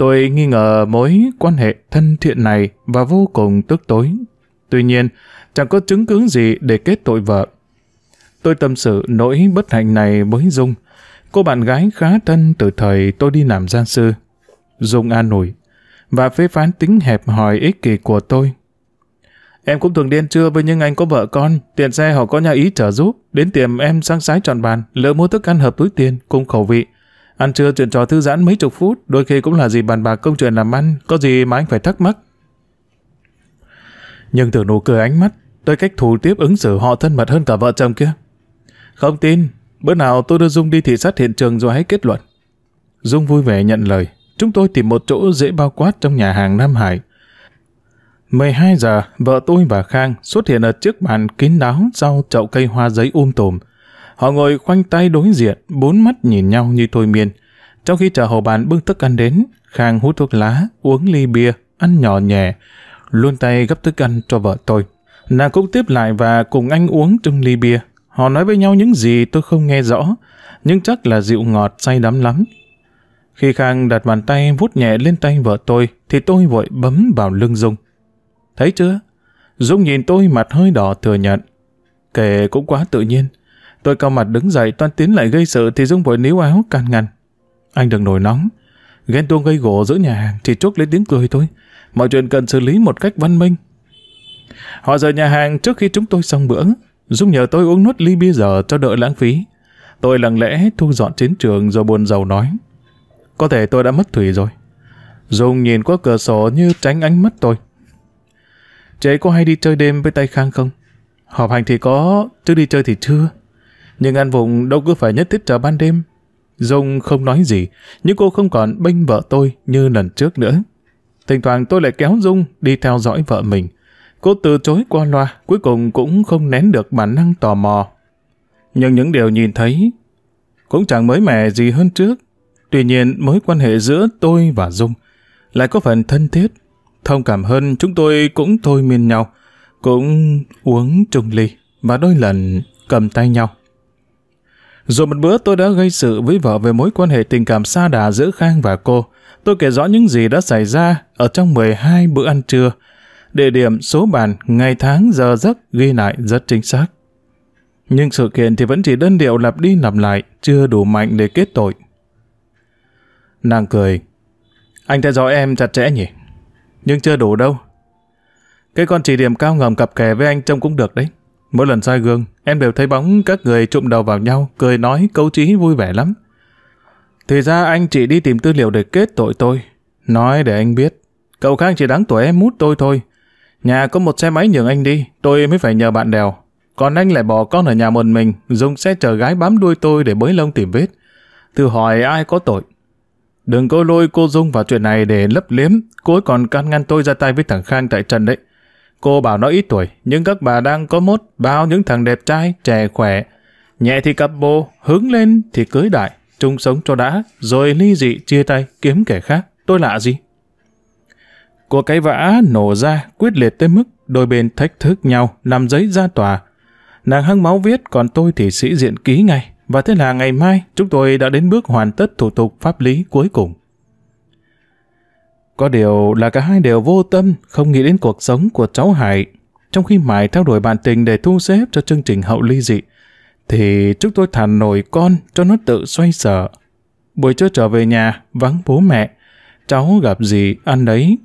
A: Tôi nghi ngờ mối quan hệ thân thiện này và vô cùng tức tối. Tuy nhiên, chẳng có chứng cứ gì để kết tội vợ. Tôi tâm sự nỗi bất hạnh này với Dung, cô bạn gái khá thân từ thời tôi đi làm gian sư. Dung an nổi và phê phán tính hẹp hòi ích kỷ của tôi. Em cũng thường điên trưa với những anh có vợ con, tiền xe họ có nhà ý trợ giúp, đến tiệm em sang sái tròn bàn, lỡ mua thức ăn hợp túi tiền, cùng khẩu vị. Ăn trưa chuyện trò thư giãn mấy chục phút, đôi khi cũng là gì bàn bạc công chuyện làm ăn, có gì mà anh phải thắc mắc. Nhưng từ nụ cười ánh mắt, tới cách thủ tiếp ứng xử họ thân mật hơn cả vợ chồng kia. Không tin, bữa nào tôi đưa Dung đi thị sát hiện trường rồi hãy kết luận. Dung vui vẻ nhận lời, chúng tôi tìm một chỗ dễ bao quát trong nhà hàng Nam Hải. 12 giờ, vợ tôi và Khang xuất hiện ở trước bàn kín đáo sau chậu cây hoa giấy um tùm, Họ ngồi khoanh tay đối diện, bốn mắt nhìn nhau như thôi miên. Trong khi chờ hầu bàn bưng thức ăn đến, Khang hút thuốc lá, uống ly bia, ăn nhỏ nhẹ, luôn tay gấp thức ăn cho vợ tôi. Nàng cũng tiếp lại và cùng anh uống trong ly bia. Họ nói với nhau những gì tôi không nghe rõ, nhưng chắc là dịu ngọt say đắm lắm. Khi Khang đặt bàn tay vuốt nhẹ lên tay vợ tôi, thì tôi vội bấm vào lưng Dung. Thấy chưa? Dung nhìn tôi mặt hơi đỏ thừa nhận. Kể cũng quá tự nhiên. Tôi cao mặt đứng dậy, toan tiến lại gây sự thì Dung vội níu áo can ngăn. Anh đừng nổi nóng. Ghen tuông gây gỗ giữa nhà hàng chỉ chốt lấy tiếng cười thôi. Mọi chuyện cần xử lý một cách văn minh. Họ rời nhà hàng trước khi chúng tôi xong bữa. Dung nhờ tôi uống nốt ly bia giờ cho đỡ lãng phí. Tôi lặng lẽ thu dọn chiến trường rồi buồn giàu nói. Có thể tôi đã mất thủy rồi. Dung nhìn qua cửa sổ như tránh ánh mắt tôi. Chế có hay đi chơi đêm với tay Khang không? Họp hành thì có, chứ đi chơi thì chưa nhưng ăn vùng đâu cứ phải nhất thiết chờ ban đêm. Dung không nói gì, nhưng cô không còn bênh vợ tôi như lần trước nữa. Thỉnh thoảng tôi lại kéo Dung đi theo dõi vợ mình. Cô từ chối qua loa, cuối cùng cũng không nén được bản năng tò mò. Nhưng những điều nhìn thấy cũng chẳng mới mẻ gì hơn trước. Tuy nhiên mối quan hệ giữa tôi và Dung lại có phần thân thiết. Thông cảm hơn chúng tôi cũng thôi miên nhau, cũng uống chung ly và đôi lần cầm tay nhau. Rồi một bữa tôi đã gây sự với vợ về mối quan hệ tình cảm xa đà giữa Khang và cô. Tôi kể rõ những gì đã xảy ra ở trong 12 bữa ăn trưa. Địa điểm, số bàn, ngày tháng, giờ giấc ghi lại rất chính xác. Nhưng sự kiện thì vẫn chỉ đơn điệu lặp đi lặp lại, chưa đủ mạnh để kết tội. Nàng cười. Anh theo dõi em chặt chẽ nhỉ? Nhưng chưa đủ đâu. Cái con chỉ điểm cao ngầm cặp kè với anh trông cũng được đấy. Mỗi lần soi gương, em đều thấy bóng các người trụm đầu vào nhau, cười nói câu trí vui vẻ lắm. Thì ra anh chỉ đi tìm tư liệu để kết tội tôi. Nói để anh biết, cậu Khang chỉ đáng tuổi em mút tôi thôi. Nhà có một xe máy nhường anh đi, tôi mới phải nhờ bạn đèo. Còn anh lại bỏ con ở nhà một mình, dùng xe chở gái bám đuôi tôi để bới lông tìm vết. Từ hỏi ai có tội. Đừng có lôi cô Dung vào chuyện này để lấp liếm, cô ấy còn can ngăn tôi ra tay với thằng Khang tại Trần đấy. Cô bảo nó ít tuổi, nhưng các bà đang có mốt bao những thằng đẹp trai, trẻ khỏe. Nhẹ thì cặp bồ, hứng lên thì cưới đại, chung sống cho đã, rồi ly dị chia tay, kiếm kẻ khác. Tôi lạ gì? Cô cái vã nổ ra, quyết liệt tới mức đôi bên thách thức nhau, làm giấy ra tòa. Nàng hăng máu viết, còn tôi thì sĩ diện ký ngay. Và thế là ngày mai, chúng tôi đã đến bước hoàn tất thủ tục pháp lý cuối cùng. Có điều là cả hai đều vô tâm, không nghĩ đến cuộc sống của cháu Hải. Trong khi Mải theo đuổi bạn tình để thu xếp cho chương trình hậu ly dị, thì chúng tôi thả nổi con cho nó tự xoay sở. Buổi trưa trở về nhà, vắng bố mẹ, cháu gặp gì ăn đấy.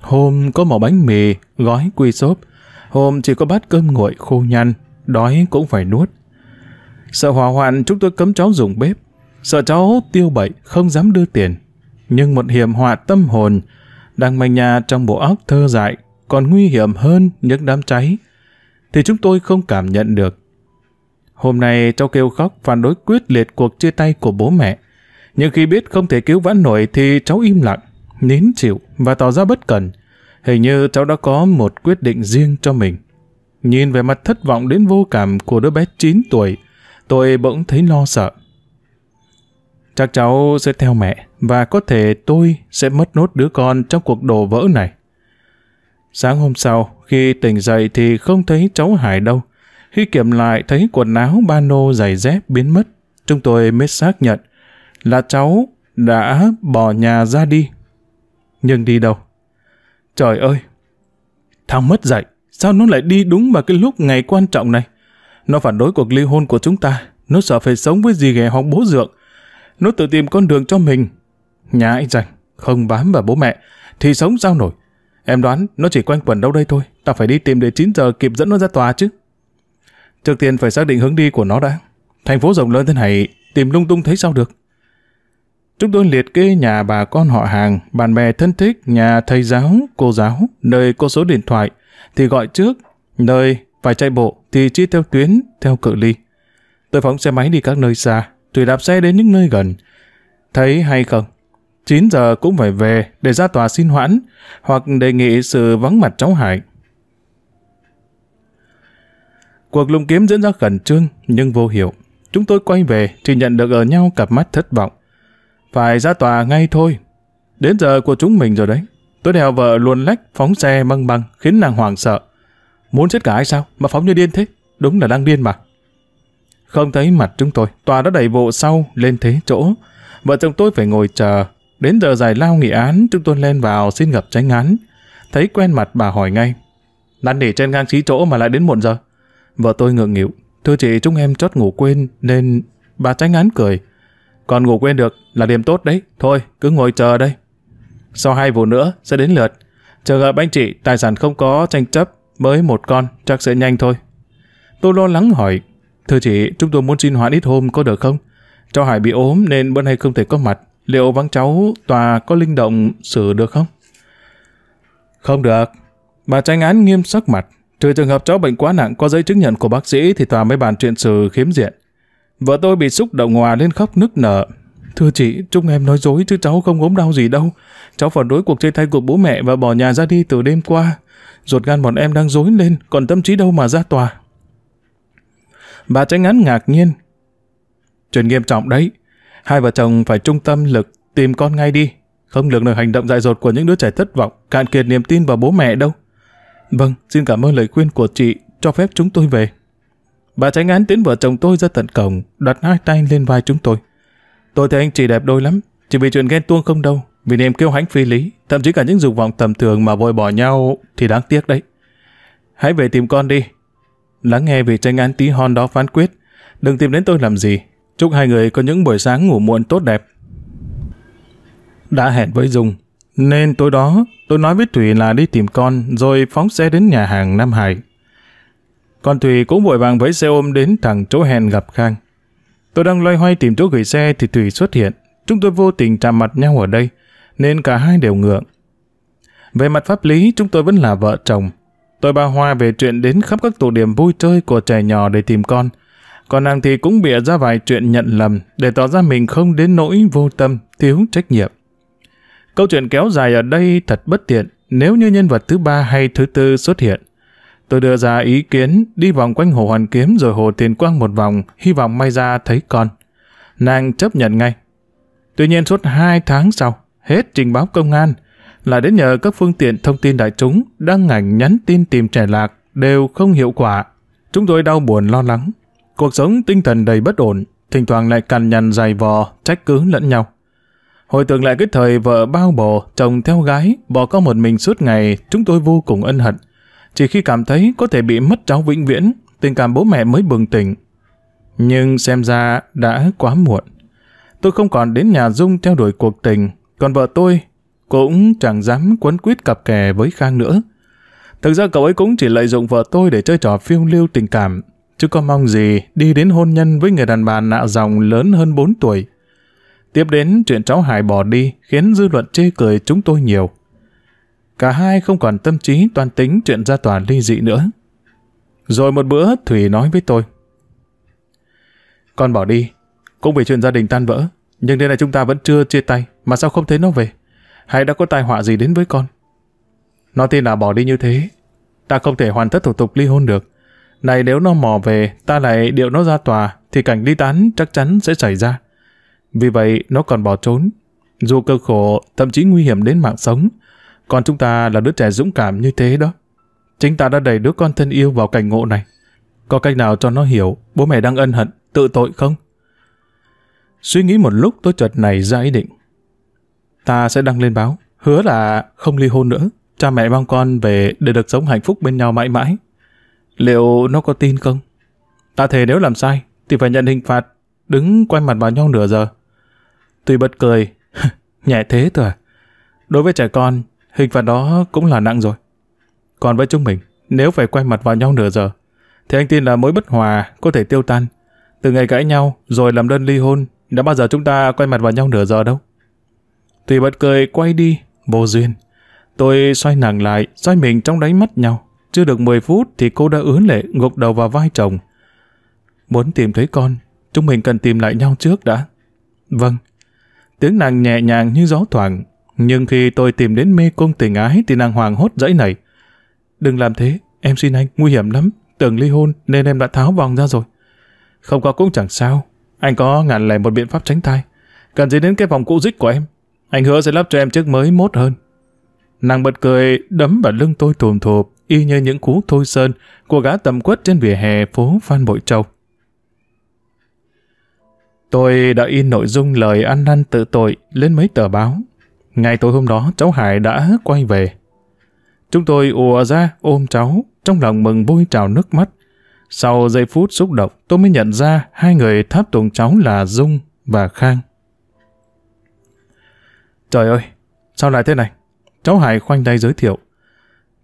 A: Hôm có một bánh mì, gói quy xốp, hôm chỉ có bát cơm nguội khô nhăn, đói cũng phải nuốt. Sợ hỏa hoạn, chúng tôi cấm cháu dùng bếp, sợ cháu tiêu bậy, không dám đưa tiền nhưng một hiểm họa tâm hồn đang manh nhà trong bộ óc thơ dại còn nguy hiểm hơn những đám cháy thì chúng tôi không cảm nhận được. Hôm nay cháu kêu khóc phản đối quyết liệt cuộc chia tay của bố mẹ. Nhưng khi biết không thể cứu vãn nổi thì cháu im lặng, nín chịu và tỏ ra bất cần. Hình như cháu đã có một quyết định riêng cho mình. Nhìn về mặt thất vọng đến vô cảm của đứa bé 9 tuổi, tôi bỗng thấy lo sợ. Chắc cháu sẽ theo mẹ và có thể tôi sẽ mất nốt đứa con trong cuộc đổ vỡ này. Sáng hôm sau, khi tỉnh dậy thì không thấy cháu Hải đâu. Khi kiểm lại thấy quần áo ba nô giày dép biến mất, chúng tôi mới xác nhận là cháu đã bỏ nhà ra đi. Nhưng đi đâu? Trời ơi! Thằng mất dạy, sao nó lại đi đúng vào cái lúc ngày quan trọng này? Nó phản đối cuộc ly hôn của chúng ta, nó sợ phải sống với gì ghẻ hoặc bố dượng. Nó tự tìm con đường cho mình, Nhà anh rành, không bám vào bố mẹ, thì sống sao nổi. Em đoán nó chỉ quanh quẩn đâu đây thôi, ta phải đi tìm để 9 giờ kịp dẫn nó ra tòa chứ. Trước tiên phải xác định hướng đi của nó đã. Thành phố rộng lớn thế này, tìm lung tung thấy sao được. Chúng tôi liệt kê nhà bà con họ hàng, bạn bè thân thích, nhà thầy giáo, cô giáo, nơi có số điện thoại thì gọi trước, nơi phải chạy bộ thì chia theo tuyến, theo cự ly. Tôi phóng xe máy đi các nơi xa, tùy đạp xe đến những nơi gần. Thấy hay không? 9 giờ cũng phải về để ra tòa xin hoãn, hoặc đề nghị sự vắng mặt cháu Hải. Cuộc lùng kiếm diễn ra khẩn trương nhưng vô hiệu. Chúng tôi quay về thì nhận được ở nhau cặp mắt thất vọng. Phải ra tòa ngay thôi. Đến giờ của chúng mình rồi đấy. Tôi đèo vợ luồn lách phóng xe băng băng khiến nàng hoảng sợ. Muốn giết cả ai sao mà phóng như điên thế? Đúng là đang điên mà. Không thấy mặt chúng tôi, tòa đã đẩy bộ sau lên thế chỗ. Vợ chồng tôi phải ngồi chờ, Đến giờ giải lao nghị án, chúng tôi lên vào xin gặp tránh án. Thấy quen mặt bà hỏi ngay. Năn nỉ trên ngang trí chỗ mà lại đến muộn giờ. Vợ tôi ngượng nghịu. Thưa chị, chúng em chót ngủ quên nên... Bà tránh án cười. Còn ngủ quên được là điểm tốt đấy. Thôi, cứ ngồi chờ đây. Sau hai vụ nữa, sẽ đến lượt. Chờ gặp anh chị, tài sản không có tranh chấp. Mới một con, chắc sẽ nhanh thôi. Tôi lo lắng hỏi. Thưa chị, chúng tôi muốn xin hoãn ít hôm có được không? Cho Hải bị ốm nên bữa nay không thể có mặt. Liệu vắng cháu tòa có linh động xử được không? Không được. Bà tranh án nghiêm sắc mặt. Trừ trường hợp cháu bệnh quá nặng có giấy chứng nhận của bác sĩ thì tòa mới bàn chuyện xử khiếm diện. Vợ tôi bị xúc động hòa lên khóc nức nở. Thưa chị, chúng em nói dối chứ cháu không ốm đau gì đâu. Cháu phản đối cuộc chơi thay của bố mẹ và bỏ nhà ra đi từ đêm qua. Ruột gan bọn em đang dối lên, còn tâm trí đâu mà ra tòa. Bà tranh án ngạc nhiên. Chuyện nghiêm trọng đấy, Hai vợ chồng phải trung tâm lực tìm con ngay đi, không lường được hành động dại dột của những đứa trẻ thất vọng, cạn kiệt niềm tin vào bố mẹ đâu. Vâng, xin cảm ơn lời khuyên của chị, cho phép chúng tôi về. Bà tránh án tiến vợ chồng tôi ra tận cổng, đặt hai tay lên vai chúng tôi. Tôi thấy anh chị đẹp đôi lắm, chỉ vì chuyện ghen tuông không đâu, vì niềm kiêu hãnh phi lý, thậm chí cả những dục vọng tầm thường mà vội bỏ nhau thì đáng tiếc đấy. Hãy về tìm con đi. Lắng nghe vị tranh án tí hon đó phán quyết, đừng tìm đến tôi làm gì, Chúc hai người có những buổi sáng ngủ muộn tốt đẹp. Đã hẹn với Dung, nên tối đó tôi nói với Thủy là đi tìm con rồi phóng xe đến nhà hàng Nam Hải. Còn Thủy cũng vội vàng với xe ôm đến thẳng chỗ hẹn gặp Khang. Tôi đang loay hoay tìm chỗ gửi xe thì Thủy xuất hiện. Chúng tôi vô tình chạm mặt nhau ở đây, nên cả hai đều ngượng. Về mặt pháp lý, chúng tôi vẫn là vợ chồng. Tôi ba hoa về chuyện đến khắp các tụ điểm vui chơi của trẻ nhỏ để tìm con còn nàng thì cũng bịa ra vài chuyện nhận lầm để tỏ ra mình không đến nỗi vô tâm, thiếu trách nhiệm. Câu chuyện kéo dài ở đây thật bất tiện nếu như nhân vật thứ ba hay thứ tư xuất hiện. Tôi đưa ra ý kiến đi vòng quanh hồ hoàn kiếm rồi hồ tiền quang một vòng, hy vọng may ra thấy con. Nàng chấp nhận ngay. Tuy nhiên suốt hai tháng sau, hết trình báo công an, là đến nhờ các phương tiện thông tin đại chúng đăng ảnh nhắn tin tìm trẻ lạc đều không hiệu quả. Chúng tôi đau buồn lo lắng, Cuộc sống tinh thần đầy bất ổn, thỉnh thoảng lại cằn nhằn dày vò, trách cứ lẫn nhau. Hồi tưởng lại cái thời vợ bao bồ, chồng theo gái, bỏ con một mình suốt ngày, chúng tôi vô cùng ân hận. Chỉ khi cảm thấy có thể bị mất cháu vĩnh viễn, tình cảm bố mẹ mới bừng tỉnh. Nhưng xem ra đã quá muộn. Tôi không còn đến nhà Dung theo đuổi cuộc tình, còn vợ tôi cũng chẳng dám quấn quýt cặp kè với Khang nữa. Thực ra cậu ấy cũng chỉ lợi dụng vợ tôi để chơi trò phiêu lưu tình cảm, chứ có mong gì đi đến hôn nhân với người đàn bà nạ dòng lớn hơn 4 tuổi. Tiếp đến chuyện cháu Hải bỏ đi khiến dư luận chê cười chúng tôi nhiều. Cả hai không còn tâm trí toàn tính chuyện ra tòa ly dị nữa. Rồi một bữa Thủy nói với tôi. Con bỏ đi, cũng vì chuyện gia đình tan vỡ, nhưng đến nay chúng ta vẫn chưa chia tay, mà sao không thấy nó về? Hay đã có tai họa gì đến với con? Nó tin là bỏ đi như thế, ta không thể hoàn tất thủ tục ly hôn được. Này nếu nó mò về, ta lại điệu nó ra tòa, thì cảnh ly tán chắc chắn sẽ xảy ra. Vì vậy, nó còn bỏ trốn. Dù cơ khổ, thậm chí nguy hiểm đến mạng sống, còn chúng ta là đứa trẻ dũng cảm như thế đó. Chính ta đã đẩy đứa con thân yêu vào cảnh ngộ này. Có cách nào cho nó hiểu bố mẹ đang ân hận, tự tội không? Suy nghĩ một lúc tôi chợt này ra ý định. Ta sẽ đăng lên báo, hứa là không ly hôn nữa, cha mẹ mong con về để được sống hạnh phúc bên nhau mãi mãi. Liệu nó có tin không? Ta thề nếu làm sai, thì phải nhận hình phạt, đứng quay mặt vào nhau nửa giờ. tùy bật cười, nhẹ thế thôi à. Đối với trẻ con, hình phạt đó cũng là nặng rồi. Còn với chúng mình, nếu phải quay mặt vào nhau nửa giờ, thì anh tin là mối bất hòa có thể tiêu tan. Từ ngày cãi nhau, rồi làm đơn ly hôn, đã bao giờ chúng ta quay mặt vào nhau nửa giờ đâu. Tùy bật cười quay đi, vô duyên. Tôi xoay nàng lại, xoay mình trong đáy mắt nhau. Chưa được 10 phút thì cô đã ứa lệ gục đầu vào vai chồng. Muốn tìm thấy con, chúng mình cần tìm lại nhau trước đã. Vâng. Tiếng nàng nhẹ nhàng như gió thoảng, nhưng khi tôi tìm đến mê cung tình ái thì nàng hoàng hốt dãy này. Đừng làm thế, em xin anh, nguy hiểm lắm. Tưởng ly hôn nên em đã tháo vòng ra rồi. Không có cũng chẳng sao. Anh có ngàn lẻ một biện pháp tránh thai. Cần gì đến cái vòng cũ dích của em. Anh hứa sẽ lắp cho em chiếc mới mốt hơn. Nàng bật cười, đấm vào lưng tôi thùm thụp y như những cú thôi sơn của gã tầm quất trên vỉa hè phố Phan Bội Châu. Tôi đã in nội dung lời ăn năn tự tội lên mấy tờ báo. Ngày tối hôm đó, cháu Hải đã quay về. Chúng tôi ùa ra ôm cháu, trong lòng mừng vui trào nước mắt. Sau giây phút xúc động, tôi mới nhận ra hai người tháp tùng cháu là Dung và Khang. Trời ơi, sao lại thế này? Cháu Hải khoanh tay giới thiệu.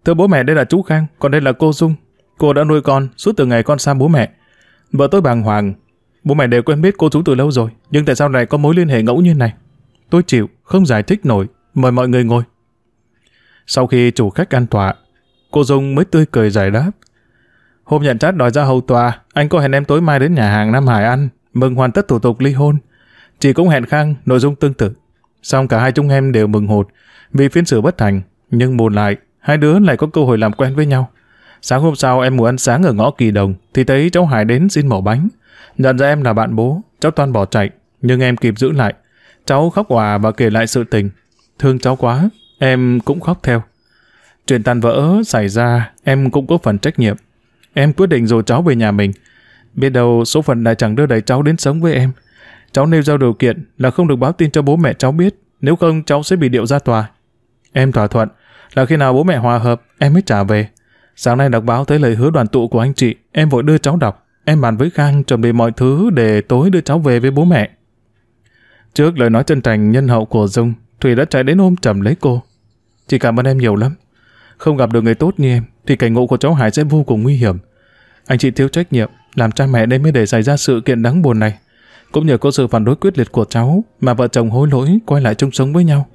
A: Thưa bố mẹ đây là chú Khang, còn đây là cô Dung. Cô đã nuôi con suốt từ ngày con xa bố mẹ. Vợ tôi bàng hoàng. Bố mẹ đều quen biết cô chú từ lâu rồi, nhưng tại sao lại có mối liên hệ ngẫu nhiên này? Tôi chịu, không giải thích nổi. Mời mọi người ngồi. Sau khi chủ khách an tọa, cô Dung mới tươi cười giải đáp. Hôm nhận trát đòi ra hầu tòa, anh có hẹn em tối mai đến nhà hàng Nam Hải ăn, mừng hoàn tất thủ tục ly hôn. Chị cũng hẹn Khang nội dung tương tự. Xong cả hai chúng em đều mừng hột vì phiên xử bất thành, nhưng buồn lại hai đứa lại có cơ hội làm quen với nhau. Sáng hôm sau em muốn ăn sáng ở ngõ Kỳ Đồng thì thấy cháu Hải đến xin mỏ bánh. Nhận ra em là bạn bố, cháu toàn bỏ chạy, nhưng em kịp giữ lại. Cháu khóc hòa và kể lại sự tình. Thương cháu quá, em cũng khóc theo. Chuyện tàn vỡ xảy ra, em cũng có phần trách nhiệm. Em quyết định rồi cháu về nhà mình. Biết đâu số phận lại chẳng đưa đẩy cháu đến sống với em. Cháu nêu ra điều kiện là không được báo tin cho bố mẹ cháu biết, nếu không cháu sẽ bị điệu ra tòa. Em thỏa thuận, là khi nào bố mẹ hòa hợp, em mới trả về. Sáng nay đọc báo thấy lời hứa đoàn tụ của anh chị, em vội đưa cháu đọc. Em bàn với Khang chuẩn bị mọi thứ để tối đưa cháu về với bố mẹ. Trước lời nói chân thành nhân hậu của Dung, Thủy đã chạy đến ôm chầm lấy cô. Chị cảm ơn em nhiều lắm. Không gặp được người tốt như em, thì cảnh ngộ của cháu Hải sẽ vô cùng nguy hiểm. Anh chị thiếu trách nhiệm, làm cha mẹ đây mới để xảy ra sự kiện đáng buồn này. Cũng nhờ có sự phản đối quyết liệt của cháu mà vợ chồng hối lỗi quay lại chung sống với nhau.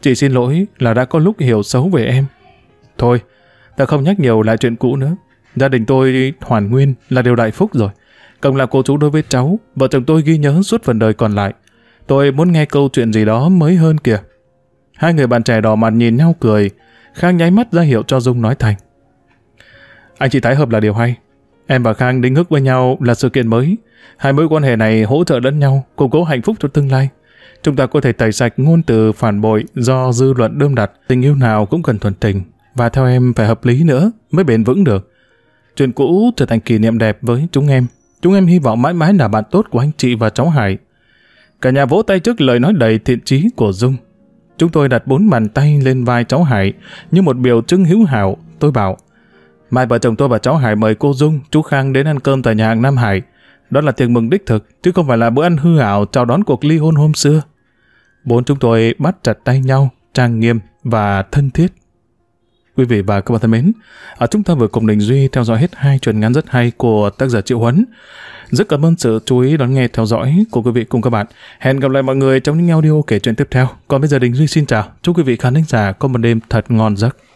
A: Chị xin lỗi là đã có lúc hiểu xấu về em. Thôi, ta không nhắc nhiều lại chuyện cũ nữa. Gia đình tôi hoàn nguyên là điều đại phúc rồi. Công là cô chú đối với cháu, vợ chồng tôi ghi nhớ suốt phần đời còn lại. Tôi muốn nghe câu chuyện gì đó mới hơn kìa. Hai người bạn trẻ đỏ mặt nhìn nhau cười, Khang nháy mắt ra hiệu cho Dung nói thành. Anh chị tái hợp là điều hay. Em và Khang đính hức với nhau là sự kiện mới. Hai mối quan hệ này hỗ trợ lẫn nhau, củng cố hạnh phúc cho tương lai. Chúng ta có thể tẩy sạch ngôn từ phản bội do dư luận đơm đặt, tình yêu nào cũng cần thuần tình, và theo em phải hợp lý nữa mới bền vững được. Chuyện cũ trở thành kỷ niệm đẹp với chúng em. Chúng em hy vọng mãi mãi là bạn tốt của anh chị và cháu Hải. Cả nhà vỗ tay trước lời nói đầy thiện trí của Dung. Chúng tôi đặt bốn bàn tay lên vai cháu Hải như một biểu trưng hữu hảo. Tôi bảo, mai vợ chồng tôi và cháu Hải mời cô Dung, chú Khang đến ăn cơm tại nhà hàng Nam Hải. Đó là tiệc mừng đích thực, chứ không phải là bữa ăn hư ảo chào đón cuộc ly hôn hôm xưa. Bốn chúng tôi bắt chặt tay nhau, trang nghiêm và thân thiết. Quý vị và các bạn thân mến, ở à, chúng ta vừa cùng Đình Duy theo dõi hết hai chuyện ngắn rất hay của tác giả Triệu Huấn. Rất cảm ơn sự chú ý đón nghe theo dõi của quý vị cùng các bạn. Hẹn gặp lại mọi người trong những audio kể chuyện tiếp theo. Còn bây giờ Đình Duy xin chào. Chúc quý vị khán thính giả có một đêm thật ngon giấc.